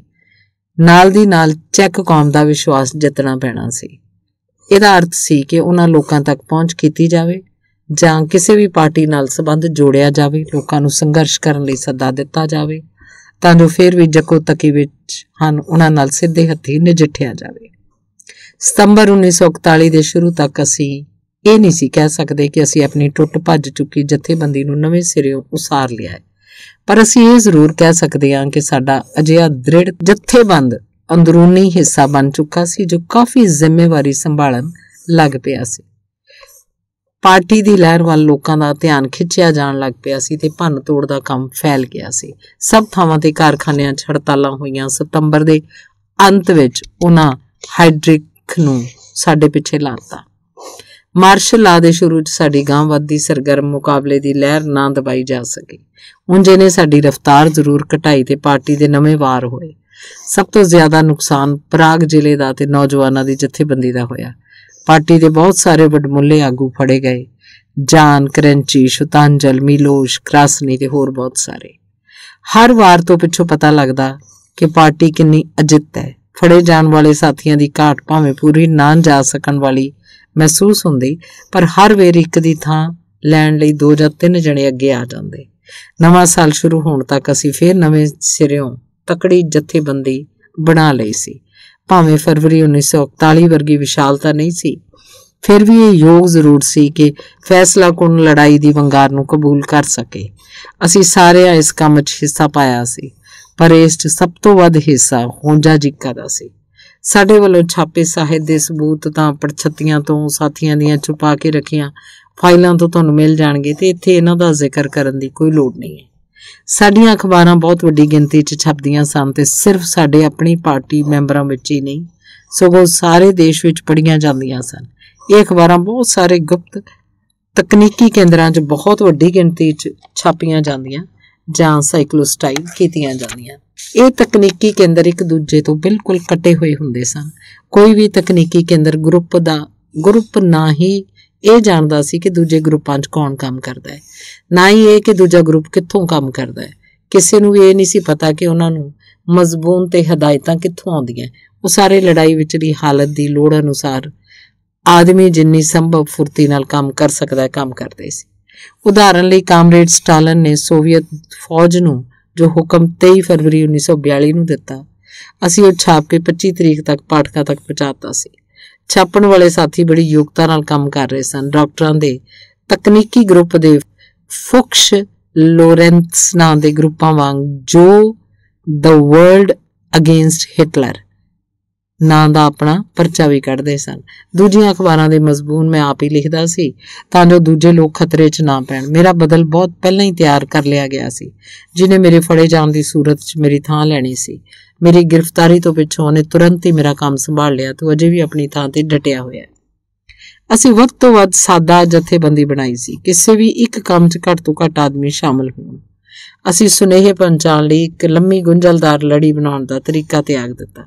ਨਾਲ ਦੀ ਨਾਲ ਚੈੱਕ ਕੌਮ ਦਾ ਵਿਸ਼ਵਾਸ ਜਿੱਤਣਾ ਪੈਣਾ ਸੀ ਇਹਦਾ ਅਰਥ ਸੀ ਕਿ ਉਹਨਾਂ ਲੋਕਾਂ ਤੱਕ ਪਹੁੰਚ ਕੀਤੀ ਜਾਵੇ ਜਾਂ ਕਿਸੇ ਵੀ ਪਾਰਟੀ ਨਾਲ ਸੰਬੰਧ ਜੋੜਿਆ ਜਾਵੇ ਲੋਕਾਂ ਨੂੰ ਸੰਘਰਸ਼ ਕਰਨ ਲਈ ਸੱਦਾ ਦਿੱਤਾ ਜਾਵੇ ਤਾਂ ਜੋ ਫਿਰ ਵੀ ਜਕੋ ਤਕੀ ਵਿੱਚ ਹਨ ਉਹਨਾਂ ਨਾਲ ਸਿੱਧੇ ਹੱਥੀ ਨਜਿੱਠਿਆ ਜਾਵੇ ਸਤੰਬਰ 1941 ਦੇ ਸ਼ੁਰੂ ਤੱਕ ਅਸੀਂ ਇਹ ਨਹੀਂ ਸੀ ਕਹਿ ਸਕਦੇ ਕਿ ਅਸੀਂ ਆਪਣੀ ਟੁੱਟ ਭੱਜ ਚੁੱਕੀ ਜਥੇਬੰਦੀ ਨੂੰ ਨਵੇਂ ਸਿਰਿਓਂ ਉਸਾਰ ਲਿਆ ਹੈ ਪਰ ਅਸੀਂ ਇਹ ਜ਼ਰੂਰ ਕਹਿ ਸਕਦੇ ਹਾਂ ਕਿ ਸਾਡਾ ਅਜਿਹਾ ਦ੍ਰਿੜ ਜਥੇਬੰਦ ਅੰਦਰੂਨੀ ਹਿੱਸਾ ਬਣ ਚੁੱਕਾ ਸੀ ਜੋ ਕਾਫੀ ਜ਼ਿੰਮੇਵਾਰੀ ਸੰਭਾਲਣ ਲੱਗ ਪਿਆ ਸੀ ਪਾਰਟੀ ਦੀ ਲਹਿਰ ਵੱਲ ਲੋਕਾਂ ਦਾ ਧਿਆਨ ਖਿੱਚਿਆ ਜਾਣ ਲੱਗ ਪਿਆ ਸੀ ਤੇ ਭੰਨ ਤੋੜ ਦਾ ਕੰਮ ਫੈਲ ਗਿਆ ਸੀ ਸਭ ਥਾਵਾਂ ਤੇ ਕਾਰਖਾਨਿਆਂ 'ਚ ਹੜਤਾਲਾਂ ਹੋਈਆਂ ਸਤੰਬਰ ਦੇ ਅੰਤ ਵਿੱਚ ਉਹਨਾਂ ਹਾਈਡ੍ਰਿਕ ਨੂੰ ਸਾਡੇ ਪਿੱਛੇ ਲਾਤਾ ਮਾਰਸ਼ਲ ਲਾ ਦੇ ਸ਼ੁਰੂ 'ਚ ਸਾਡੀ ਗਾਂਵਵਾਦੀ ਸਰਗਰਮ ਮੁਕਾਬਲੇ ਦੀ ਲਹਿਰ ਨਾ ਦਬਾਈ ਜਾ ਸਕੀ ਉਂਝੇ ਨੇ ਸਾਡੀ ਰਫ਼ਤਾਰ ਜ਼ਰੂਰ ਘਟਾਈ ਤੇ ਪਾਰਟੀ ਦੇ ਨਵੇਂ ਵਾਰ ਹੋਏ ਸਭ ਤੋਂ ਜ਼ਿਆਦਾ ਨੁਕਸਾਨ ਪ੍ਰਾਗ ਜ਼ਿਲ੍ਹੇ ਦਾ ਤੇ ਨੌਜਵਾਨਾਂ ਦੀ ਜਥੇਬੰਦੀ ਦਾ ਹੋਇਆ ਪਾਰਟੀ ਦੇ ਬਹੁਤ ਸਾਰੇ ਵੱਡਮੁੱਲੇ ਆਗੂ ਫੜੇ ਗਏ ਜਾਨ ਕਰੰਚੀ ਸ਼ੁਤਾਂਜਲ ਮਿਲੋਸ਼ ਕ੍ਰਾਸਨੀ ਤੇ ਹੋਰ ਬਹੁਤ ਸਾਰੇ ਹਰ ਵਾਰ ਤੋਂ ਪਿੱਛੋਂ ਪਤਾ ਲੱਗਦਾ ਕਿ ਪਾਰਟੀ ਕਿੰਨੀ ਅਜਿੱਤ ਹੈ ਫੜੇ ਜਾਣ ਵਾਲੇ ਸਾਥੀਆਂ ਦੀ ਘਾਟ ਭਾਵੇਂ ਪੂਰੀ ਨਾ ਜਾ ਸਕਣ ਵਾਲੀ ਮਹਿਸੂਸ ਹੁੰਦੀ ਪਰ ਹਰ ਵੇਰ ਇੱਕ ਦੀ ਥਾਂ ਲੈਣ ਲਈ ਦੋ ਜਾਂ ਤਿੰਨ ਜਣੇ ਅੱਗੇ ਆ ਜਾਂਦੇ ਨਵਾਂ ਸਾਲ ਸ਼ੁਰੂ ਹੋਣ ਤੱਕ ਅਸੀਂ ਫੇਰ ਨਵੇਂ ਸਿਰਿਓਂ ਤਕੜੀ ਜਥੇਬੰਦੀ ਬਣਾ ਲਈ ਸੀ ਭਾਵੇਂ ਫਰਵਰੀ 1941 ਵਰਗੀ ਵਿਸ਼ਾਲਤਾ ਨਹੀਂ ਸੀ ਫਿਰ ਵੀ ਇਹ ਯੋਗ ਜ਼ਰੂਰ ਸੀ ਕਿ ਫੈਸਲਾ ਕੁਨ ਲੜਾਈ ਦੀ ਵੰਗਾਰ ਨੂੰ ਕਬੂਲ ਕਰ ਸਕੇ ਅਸੀਂ ਸਾਰਿਆਂ ਇਸ ਕੰਮ ਵਿੱਚ ਹਿੱਸਾ ਪਾਇਆ ਸੀ ਪਰ ਇਸ 'ਚ ਸਭ ਤੋਂ ਵੱਧ ਹਿੱਸਾ ਹੋਂਜਾ ਜਿੱਕਾ ਦਾ ਸੀ ਸਾਡੇ ਵੱਲੋਂ ਛਾਪੇ ਸਾਹਿਤ ਦੇ ਸਬੂਤ ਤਾਂ ਪੜਛਤੀਆਂ ਤੋਂ ਸਾਥੀਆਂ ਦੀਆਂ ਛੁਪਾ ਕੇ ਰੱਖੀਆਂ ਫਾਈਲਾਂ ਤੋਂ ਤੁਹਾਨੂੰ ਮਿਲ ਜਾਣਗੇ ਤੇ ਇੱਥੇ ਇਹਨਾਂ ਦਾ ਜ਼ਿਕਰ ਕਰਨ ਦੀ ਕੋਈ ਲੋੜ ਨਹੀਂ ਹੈ ਸਾਡੀਆਂ ਅਖਬਾਰਾਂ ਬਹੁਤ ਵੱਡੀ ਗਿਣਤੀ 'ਚ ਛਪਦੀਆਂ ਸਨ ਤੇ ਸਿਰਫ ਸਾਡੇ ਆਪਣੀ ਪਾਰਟੀ ਮੈਂਬਰਾਂ ਵਿੱਚ ਹੀ ਨਹੀਂ ਸਗੋਂ ਸਾਰੇ ਦੇਸ਼ ਵਿੱਚ ਪੜੀਆਂ ਜਾਂਦੀਆਂ ਸਨ ਇਹ ਅਖਬਾਰਾਂ ਬਹੁਤ ਸਾਰੇ ਗੁਪਤ ਤਕਨੀਕੀ ਕੇਂਦਰਾਂ 'ਚ ਬਹੁਤ ਵੱਡੀ ਗਿਣਤੀ 'ਚ ਛਾਪੀਆਂ ਜਾਂਦੀਆਂ ਜਾਂ ਸਾਈਕਲੋਸਟਾਈਲ ਕੀਤੀਆਂ ਜਾਂਦੀਆਂ ਇਹ ਤਕਨੀਕੀ ਕੇਂਦਰ ਇੱਕ ਦੂਜੇ ਤੋਂ ਬਿਲਕੁਲ ਕੱਟੇ ਹੋਏ ਹੁੰਦੇ ਸਨ ਕੋਈ ਵੀ ਤਕਨੀਕੀ ਕੇਂਦਰ ਗਰੁੱਪ ਦਾ ਗਰੁੱਪ ਨਾ ਹੀ ਇਹ ਜਾਣਦਾ ਸੀ ਕਿ ਦੂਜੇ ਗਰੁੱਪਾਂ 'ਚ ਕੌਣ ਕੰਮ ਕਰਦਾ ਹੈ ਨਾ ਹੀ ਇਹ ਕਿ ਦੂਜਾ ਗਰੁੱਪ ਕਿੱਥੋਂ ਕੰਮ ਕਰਦਾ ਹੈ ਕਿਸੇ ਨੂੰ ਇਹ ਨਹੀਂ ਸੀ ਪਤਾ ਕਿ ਉਹਨਾਂ ਨੂੰ ਮਜ਼ਬੂਨ ਤੇ ਹਦਾਇਤਾਂ ਕਿੱਥੋਂ ਆਉਂਦੀਆਂ ਉਹ ਸਾਰੇ ਲੜਾਈ ਵਿਚਲੀ ਹਾਲਤ ਦੀ ਲੋੜ ਅਨੁਸਾਰ ਆਦਮੀ ਜਿੰਨੀ ਸੰਭਵ ਫੁਰਤੀ ਨਾਲ ਕੰਮ ਕਰ ਸਕਦਾ ਹੈ ਕੰਮ ਕਰਦੇ ਸੀ ਉਦਾਹਰਨ ਲਈ ਕਾਮਰੇਡ ਸਟਾਲਨ ਨੇ ਸੋਵੀਅਤ ਫੌਜ ਨੂੰ ਜੋ ਹੁਕਮ 23 ਫਰਵਰੀ 1942 ਨੂੰ ਦਿੱਤਾ ਅਸੀਂ ਉਹ ਛਾਪ ਕੇ 25 ਤਰੀਕ ਤੱਕ ਪਾਠਕਾਂ ਤੱਕ ਪਹੁੰਚਾਤਾ ਸੀ ਛਾਪਣ ਵਾਲੇ ਸਾਥੀ ਬੜੀ ਯੋਗਤਾ ਨਾਲ ਕੰਮ ਕਰ ਰਹੇ ਸਨ ਡਾਕਟਰਾਂ ਦੇ ਤਕਨੀਕੀ ਗਰੁੱਪ ਦੇ ਫੁਕਸ਼ ਲੋਰੈਂਸ ਨਾਂ ਦੇ ਗਰੁੱਪਾਂ ਵਾਂਗ ਜੋ ਦ ਵਰਲਡ ਅਗੇਂਸਟ ਹਿਟਲਰ ਨਾਂ ਦਾ ਆਪਣਾ ਪਰਚਾ ਵੀ ਕੱਢਦੇ ਸਨ ਦੂਜੀਆਂ ਅਖਬਾਰਾਂ ਦੇ ਮਜ਼ਬੂਨ ਮੈਂ ਆਪ ਹੀ ਲਿਖਦਾ ਸੀ ਤਾਂ ਜੋ ਦੂਜੇ ਲੋਕ ਖਤਰੇ 'ਚ ਨਾ ਪੈਣ ਮੇਰਾ ਬਦਲ ਬਹੁਤ ਪਹਿਲਾਂ ਹੀ ਤਿਆਰ ਕਰ ਲਿਆ ਗਿਆ ਸੀ ਜਿਨੇ ਮੇਰੇ ਫੜੇ ਜਾਣ ਦੀ ਸੂਰਤ 'ਚ ਮੇਰੀ ਥਾਂ ਲੈਣੀ ਸੀ ਮੇਰੀ ਗ੍ਰਿਫਤਾਰੀ ਤੋਂ ਪਿੱਛੋਂ ਉਹਨੇ ਤੁਰੰਤ ਹੀ ਮੇਰਾ ਕੰਮ ਸੰਭਾਲ ਲਿਆ ਤੇ ਅਜੇ ਵੀ ਆਪਣੀ ਥਾਂ ਤੇ ਡਟਿਆ ਹੋਇਆ ਹੈ ਅਸੀਂ ਵੱਧ ਤੋਂ ਵੱਧ ਸਾਦਾ ਜਥੇਬੰਦੀ ਬਣਾਈ ਸੀ ਕਿਸੇ ਵੀ ਇੱਕ ਕੰਮ 'ਚ ਘੱਟ ਤੋਂ ਘੱਟ ਆਦਮੀ ਸ਼ਾਮਲ ਹੋਣ ਅਸੀਂ ਸੁਨੇਹੇ ਪਹੁੰਚਾਉਣ ਲਈ ਇੱਕ ਲੰਮੀ ਗੁੰਝਲਦਾਰ ਲੜੀ ਬਣਾਉਣ ਦਾ ਤਰੀਕਾ ਤਿਆਗ ਦਿੱਤਾ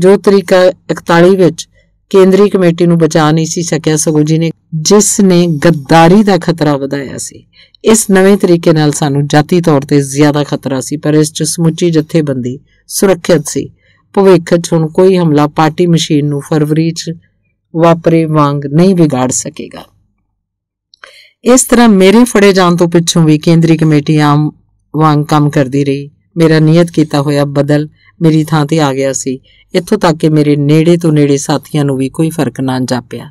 ਜੋ ਤਰੀਕਾ 41 ਵਿੱਚ ਕੇਂਦਰੀ ਕਮੇਟੀ ਨੂੰ ਬਚਾ ਨਹੀਂ ਸੀ ਸਕਿਆ ਸਗੋਂ ਜੀ ਨੇ ਜਿਸ ਨੇ ਗੱਦਾਰੀ ਦਾ ਖਤਰਾ ਵਧਾਇਆ ਸੀ ਇਸ ਨਵੇਂ ਤਰੀਕੇ ਨਾਲ ਸਾਨੂੰ ਜਾਤੀ ਤੌਰ ਤੇ ਜ਼ਿਆਦਾ ਖਤਰਾ ਸੀ ਪਰ ਇਸ 'ਚ ਸਮੁੱਚੀ ਜਥੇਬੰਦੀ ਸੁਰੱਖਿਅਤ ਸੀ ਭਵਿੱਖ 'ਚ ਹੁਣ ਕੋਈ ਹਮਲਾ ਪਾਰਟੀ ਮਸ਼ੀਨ ਨੂੰ ਫਰਵਰੀ 'ਚ ਵਾਪਰੇ ਵਾਂਗ ਨਹੀਂ ਵਿਗਾੜ ਸਕੇਗਾ ਇਸ ਤਰ੍ਹਾਂ ਮੇਰੇ ਫੜੇ ਜਾਣ ਤੋਂ ਪਿੱਛੋਂ ਵੀ ਕੇਂਦਰੀ ਕਮੇਟੀ ਆਮ ਵਾਂਗ ਕੰਮ ਕਰਦੀ ਰਹੀ ਮੇਰਾ ਨਿਯਤ ਕੀਤਾ ਹੋਇਆ ਬਦਲ ਮੇਰੀ ਥਾਂ ਤੇ ਆ ਗਿਆ ਸੀ ਇੱਥੋਂ ਤੱਕ ਕਿ ਮੇਰੇ ਨੇੜੇ ਤੋਂ ਨੇੜੇ ਸਾਥੀਆਂ ਨੂੰ ਵੀ ਕੋਈ ਫਰਕ ਨਾ ਜਾਪਿਆ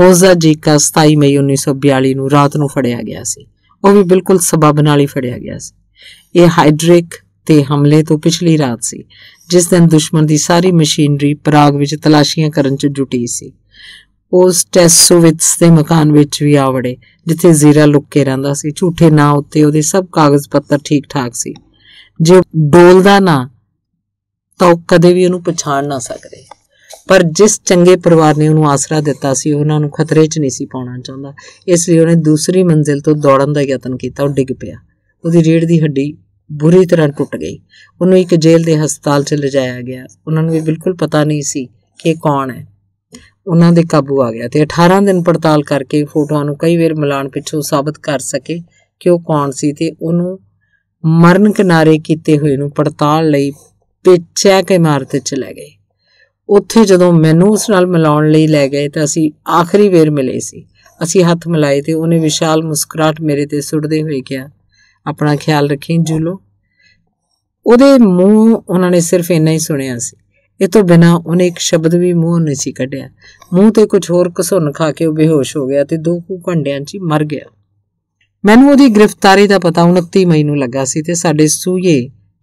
ਹੋਜ਼ਾ ਜੀ ਕਾ 27 ਮਈ 1942 ਨੂੰ ਰਾਤ ਨੂੰ ਫੜਿਆ ਗਿਆ ਸੀ ਉਹ ਵੀ ਬਿਲਕੁਲ ਸਬਬ ਨਾਲ ਹੀ ਫੜਿਆ ਗਿਆ ਸੀ ਇਹ ਹਾਈਡ੍ਰਿਕ ਤੇ ਹਮਲੇ ਤੋਂ ਪਿਛਲੀ ਰਾਤ ਸੀ ਜਿਸ ਦਿਨ ਦੁਸ਼ਮਣ ਦੀ ਸਾਰੀ ਮਸ਼ੀਨਰੀ ਪ੍ਰਾਗ ਵਿੱਚ ਤਲਾਸ਼ੀਆਂ ਕਰਨ 'ਚ ਜੁਟੀ ਸੀ ਉਸ ਟੈਸੋਵਿਟਸ ਦੇ ਮਕਾਨ ਵਿੱਚ ਵੀ ਆਵੜੇ ਜਿੱਥੇ ਜ਼ੀਰਾ ਲੁੱਕ ਕੇ ਰਹਿੰਦਾ ਸੀ ਝੂਠੇ ਨਾਂ ਉੱਤੇ ਉਹਦੇ ਸਭ ਕਾਗਜ਼ ਪੱਤਰ ਠੀਕ ਠਾਕ ਸੀ ਜੇ ਬੋਲਦਾ ਨਾ ਤਾਂ ਉਹ ਕਦੇ ਵੀ ਉਹਨੂੰ ਪਛਾਣ ਨਾ ਸਕਦੇ ਪਰ ਜਿਸ ਚੰਗੇ ਪਰਿਵਾਰ ਨੇ ਉਹਨੂੰ ਆਸਰਾ ਦਿੱਤਾ ਸੀ ਉਹਨਾਂ ਨੂੰ ਖਤਰੇ 'ਚ ਨਹੀਂ ਸੀ ਪਾਉਣਾ ਚਾਹੁੰਦਾ ਇਸ ਲਈ ਉਹਨੇ ਦੂਸਰੀ ਮੰਜ਼ਿਲ ਤੋਂ ਦੌੜਨ ਦਾ ਯਤਨ ਕੀਤਾ ਉਹ ਡਿੱਗ ਪਿਆ ਉਹਦੀ ਰੀੜ ਦੀ ਹੱਡੀ ਬੁਰੀ ਤਰ੍ਹਾਂ ਟੁੱਟ ਗਈ ਉਹਨੂੰ ਇੱਕ ਜੇਲ੍ਹ ਦੇ ਹਸਪਤਾਲ 'ਚ ਲਿਜਾਇਆ ਗਿਆ ਉਹਨਾਂ ਨੂੰ ਵੀ ਬਿਲਕੁਲ ਪਤਾ ਨਹੀਂ ਸੀ ਕਿ ਇਹ ਕੌਣ ਹੈ ਉਹਨਾਂ ਦੇ ਕਾਬੂ ਆ ਗਿਆ ਤੇ 18 ਦਿਨ ਪੜਤਾਲ ਕਰਕੇ ਫੋਟੋਆਂ ਨੂੰ ਕਈ ਵਾਰ ਮਿਲਾਨ ਪਿੱਛੋਂ ਸਾਬਤ ਕਰ ਸਕੇ ਕਿ ਉਹ ਕੌਣ ਸੀ ਤੇ ਉਹਨੂੰ ਮਰਨ ਕਿਨਾਰੇ ਕੀਤੇ ਹੋਏ ਨੂੰ ਪੜਤਾਲ ਲਈ ਪੇਚੈਕ ਇਮਾਰਤ 'ਚ ਲੈ ਗਏ ਉੱਥੇ ਜਦੋਂ ਮੈਨੂੰ ਉਸ ਨਾਲ ਮਿਲਾਉਣ ਲਈ ਲੈ ਗਏ ਤਾਂ ਅਸੀਂ ਆਖਰੀ ਵੇਰ ਮਿਲੇ ਸੀ ਅਸੀਂ ਹੱਥ ਮਿਲਾਏ ਤੇ ਉਹਨੇ ਵਿਸ਼ਾਲ ਮੁਸਕਰਾਟ ਮੇਰੇ ਤੇ ਸੁੱਟਦੇ ਹੋਏ ਕਿਹਾ ਆਪਣਾ ਖਿਆਲ ਰੱਖੀਂ ਜੂਲੋ ਉਹਦੇ ਮੂੰਹ ਉਹਨਾਂ ਨੇ ਸਿਰਫ ਇੰਨਾ ਹੀ ਸੁਣਿਆ ਸੀ ਇਹ ਤੋਂ ਬਿਨਾ ਉਹਨੇ ਇੱਕ ਸ਼ਬਦ ਵੀ ਮੂੰਹ ਨਹੀਂ ਸੀ ਕੱਢਿਆ ਮੂੰਹ ਤੇ ਕੁਝ ਹੋਰ ਘਸੁੰਨ ਖਾ ਕੇ ਉਹ ਬੇਹੋਸ਼ ਹੋ ਗਿਆ ਤੇ ਦੋ ਕੁ ਘੰਟਿਆਂ 'ਚ ਮਰ ਗਿਆ ਮੈਨੂੰ ਉਹਦੀ ਗ੍ਰਿਫਤਾਰੀ ਦਾ ਪਤਾ 29 ਮਈ ਨੂੰ ਲੱਗਾ ਸੀ ਤੇ ਸਾਡੇ ਸੂਏ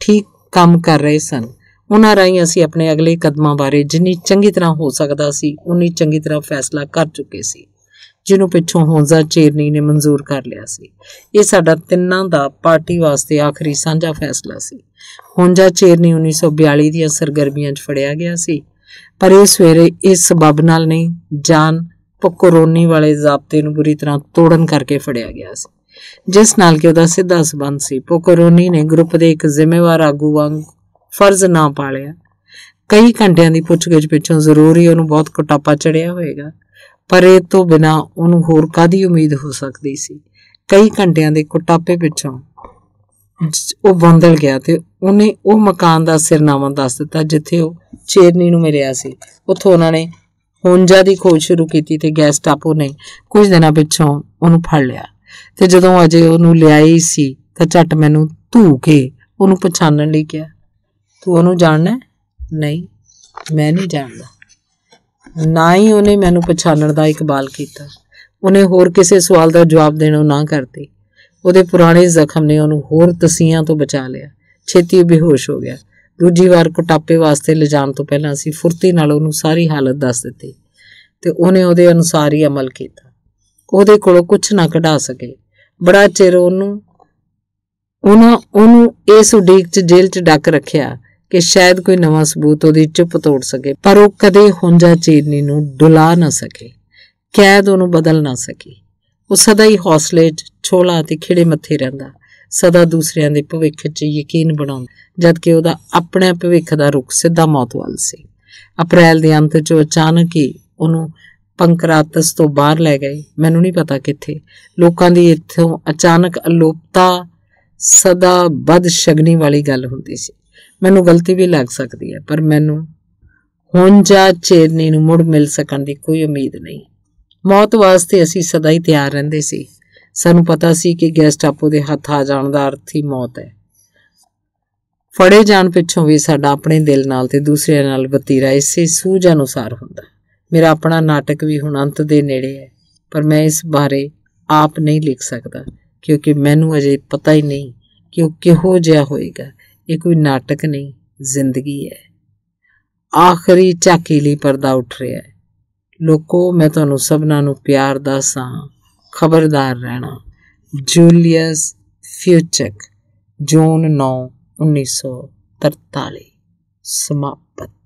ਠੀਕ ਕੰਮ ਕਰ ਰਹੇ ਸਨ ਉਹਨਾਂ ਰਾਹੀਂ ਅਸੀਂ ਆਪਣੇ ਅਗਲੇ ਕਦਮਾਂ ਬਾਰੇ ਜਿੰਨੀ ਚੰਗੀ ਤਰ੍ਹਾਂ ਹੋ ਸਕਦਾ ਸੀ ਉਨੀ ਚੰਗੀ ਤਰ੍ਹਾਂ ਫੈਸਲਾ ਕਰ ਚੁੱਕੇ ਸੀ ਜਿਹਨੂੰ ਪਿੱਛੋਂ ਹੌਂਜ਼ਾ ਚੇਰਨੀ ਨੇ ਮਨਜ਼ੂਰ ਕਰ ਲਿਆ ਸੀ ਇਹ ਸਾਡਾ ਤਿੰਨਾਂ ਦਾ ਪਾਰਟੀ ਵਾਸਤੇ ਆਖਰੀ ਸਾਂਝਾ ਫੈਸਲਾ ਸੀ ਹੋਂਜਾ ਚੇਰਨੀ 1942 ਦੀਆਂ ਸਰਗਰਮੀਆਂ 'ਚ ਫੜਿਆ ਗਿਆ ਸੀ ਪਰ ਇਹ ਸਵੇਰੇ ਇਸ ਸਬਬ ਨਾਲ ਨਹੀਂ ਜਾਨ ਪਕੋਰੋਨੀ ਵਾਲੇ ਜ਼ਾਬਤੇ ਨੂੰ ਬੁਰੀ ਤਰ੍ਹਾਂ ਤੋੜਨ ਕਰਕੇ ਫੜਿਆ ਗਿਆ ਸੀ ਜਿਸ ਨਾਲ ਕਿ ਉਹਦਾ ਸਿੱਧਾ ਸਬੰਧ ਸੀ ਪਕੋਰੋਨੀ ਨੇ ਗਰੁੱਪ ਦੇ ਇੱਕ ਜ਼ਿੰਮੇਵਾਰ ਆਗੂ ਵਾਂਗ ਫਰਜ਼ ਨਾ ਪਾਲਿਆ ਕਈ ਘੰਟਿਆਂ ਦੀ ਪੁੱਛਗਿੱਛ ਪਿੱਛੋਂ ਜ਼ਰੂਰ ਹੀ ਉਹਨੂੰ ਬਹੁਤ ਕੋਟਾਪਾ ਚੜਿਆ ਹੋਵੇਗਾ ਪਰ ਇਹ ਤੋਂ ਬਿਨਾ ਉਹਨੂੰ ਹੋਰ ਕਾਦੀ ਉਮੀਦ ਹੋ ਸਕਦੀ ਸੀ ਕਈ ਘੰਟਿਆਂ ਦੇ ਕੋਟਾਪੇ ਪਿੱਛੋਂ ਉਹ ਬੰਦਲ ਗਿਆ ਤੇ ਉਹਨੇ ਉਹ ਮਕਾਨ ਦਾ ਸਿਰਨਾਮਾ ਦੱਸ ਦਿੱਤਾ ਜਿੱਥੇ ਉਹ ਚੇਰਨੀ ਨੂੰ ਮਿਲਿਆ ਸੀ ਉੱਥੋਂ ਉਹਨਾਂ ਨੇ ਹੋਂਜਾ ਦੀ ਖੋਜ ਸ਼ੁਰੂ ਕੀਤੀ ਤੇ ਗੈਸ ਟਾਪੂ ਨੇ ਕੁਝ ਦਿਨਾਂ ਪਿੱਛੋਂ ਉਹਨੂੰ ਫੜ ਲਿਆ ਤੇ ਜਦੋਂ ਅਜੇ ਉਹਨੂੰ ਲਿਆਈ ਸੀ ਤਾਂ ਝੱਟ ਮੈਨੂੰ ਧੂ ਕੇ ਉਹਨੂੰ ਪਛਾਣਨ ਲਈ ਕਿਹਾ ਤੂੰ ਉਹਨੂੰ ਜਾਣਦਾ ਨਹੀਂ ਮੈਂ ਨਹੀਂ ਜਾਣਦਾ ਨਾ ਹੀ ਉਹਨੇ ਮੈਨੂੰ ਪਛਾਣਨ ਦਾ ਇਕਬਾਲ ਕੀਤਾ ਉਹਨੇ ਹੋਰ ਕਿਸੇ ਸਵਾਲ ਦਾ ਜਵਾਬ ਦੇਣੋਂ ਨਾ ਕਰਤੀ ਉਹਦੇ ਪੁਰਾਣੇ ਜ਼ਖਮ ਨੇ ਉਹਨੂੰ ਹੋਰ ਤਸੀਆਂ ਤੋਂ ਬਚਾ ਲਿਆ ਛੇਤੀ ਬੇਹੋਸ਼ ਹੋ ਗਿਆ ਦੂਜੀ ਵਾਰ ਕੋਟਾਪੇ ਵਾਸਤੇ ਲਿਜਾਣ ਤੋਂ ਪਹਿਲਾਂ ਅਸੀਂ ਫੁਰਤੀ ਨਾਲ ਉਹਨੂੰ ਸਾਰੀ ਹਾਲਤ ਦੱਸ ਦਿੱਤੀ ਤੇ ਉਹਨੇ ਉਹਦੇ ਅਨੁਸਾਰ ਹੀ ਅਮਲ ਕੀਤਾ ਉਹਦੇ ਕੋਲੋਂ ਕੁਝ ਨਾ ਕਢਾ ਸਕੇ ਬੜਾ ਚਿਰ ਉਹਨੂੰ ਉਹਨਾਂ ਉਹਨੂੰ ਇਸ ਉਡੀਕ 'ਚ ਜੇਲ੍ਹ 'ਚ ਡੱਕ ਰੱਖਿਆ ਕਿ ਸ਼ਾਇਦ ਕੋਈ ਨਵਾਂ ਸਬੂਤ ਉਹਦੀ ਚੁੱਪ ਤੋੜ ਸਕੇ ਪਰ ਉਹ ਕਦੇ ਹੁੰਜਾ ਚੀਰਨੀ ਨੂੰ ਡੁਲਾ ਨਾ ਸਕੇ ਕੈਦ ਉਹਨੂੰ ਬਦਲ ਨਾ ਸਕੀ ਉਹ ਸਦਾ ਹੀ ਹੌਸਲੇ 'ਚ ਛੋਲਾ ਤੇ ਖਿੜੇ ਮੱਥੇ ਰਹਿੰਦਾ ਸਦਾ ਦੂਸਰਿਆਂ ਦੇ ਭਵਿੱਖ 'ਚ ਯਕੀਨ ਬਣਾਉਂਦਾ ਜਦ ਕਿ ਉਹਦਾ ਆਪਣੇ ਭਵਿੱਖ ਦਾ ਰੁਖ ਸਿੱਧਾ ਮੌਤ ਵੱਲ ਸੀ ਅਪ੍ਰੈਲ ਦੇ ਅੰਤ 'ਚ ਅਚਾਨਕ ਹੀ ਉਹਨੂੰ ਪੰਕਰਾਤਸ ਤੋਂ ਬਾਹਰ ਲੈ ਗਏ ਮੈਨੂੰ ਨਹੀਂ ਪਤਾ ਕਿੱਥੇ ਲੋਕਾਂ ਦੀ ਇੱਥੋਂ ਅਚਾਨਕ ਅਲੋਪਤਾ ਸਦਾ ਬਦ ਸ਼ਗਨੀ ਵਾਲੀ ਗੱਲ ਹੁੰਦੀ ਸੀ ਮੈਨੂੰ ਗਲਤੀ ਵੀ ਲੱਗ ਸਕਦੀ ਹੈ ਪਰ ਮੈਨੂੰ ਹੁਣ ਜਾਂ ਚੇਰਨੀ ਨੂੰ ਮੁੜ ਮਿਲ ਸਕਣ ਦੀ ਕੋਈ ਉਮੀਦ ਨਹੀਂ ਮੌਤ ਵਾਸਤੇ ਅਸੀਂ ਸਦਾ ਹੀ ਤਿਆਰ ਰਹਿੰਦੇ ਸੀ ਸਾਨੂੰ ਪਤਾ ਸੀ ਕਿ ਗੈਸਟਾਪੋ ਦੇ ਹੱਥ ਆ ਜਾਣ ਦਾ ਅਰਥ ਹੀ ਮੌਤ ਹੈ ਫੜੇ ਜਾਣ ਪਿੱਛੋਂ ਵੀ ਸਾਡਾ ਆਪਣੇ ਦਿਲ ਨਾਲ ਤੇ ਦੂਸਰਿਆਂ ਨਾਲ ਬਤੀਰਾ ਇਸੇ ਸੂਝ ਅਨੁਸਾਰ ਹੁੰਦਾ ਮੇਰਾ ਆਪਣਾ ਨਾਟਕ ਵੀ ਹੁਣ ਅੰਤ ਦੇ ਨੇੜੇ ਹੈ ਪਰ ਮੈਂ ਇਸ ਬਾਰੇ ਆਪ ਨਹੀਂ ਲਿਖ ਸਕਦਾ ਕਿਉਂਕਿ ਮੈਨੂੰ ਅਜੇ ਪਤਾ ਹੀ ਨਹੀਂ ਕਿ ਉਹ ਕਿਹੋ ਜਿਹਾ ਹੋਏਗਾ ਇਹ ਕੋਈ ਨਾਟਕ ਨਹੀਂ ਜ਼ਿੰਦਗੀ ਹੈ ਆਖਰੀ ਝਾਕੀ ਲਈ ਪਰਦਾ ਉੱਠ ਰਿਹਾ ਹੈ ਲੋਕੋ ਮੈਂ ਤੁਹਾਨੂੰ ਸਭਨਾਂ ਨੂੰ ਪਿਆਰ ਦੱਸਾਂ ਖਬਰਦਾਰ ਰਹਿਣਾ ਜੂਲੀਅਸ ਫਿਊਚਕ ਜੂਨ 9 1943 ਸਮਾਪਤ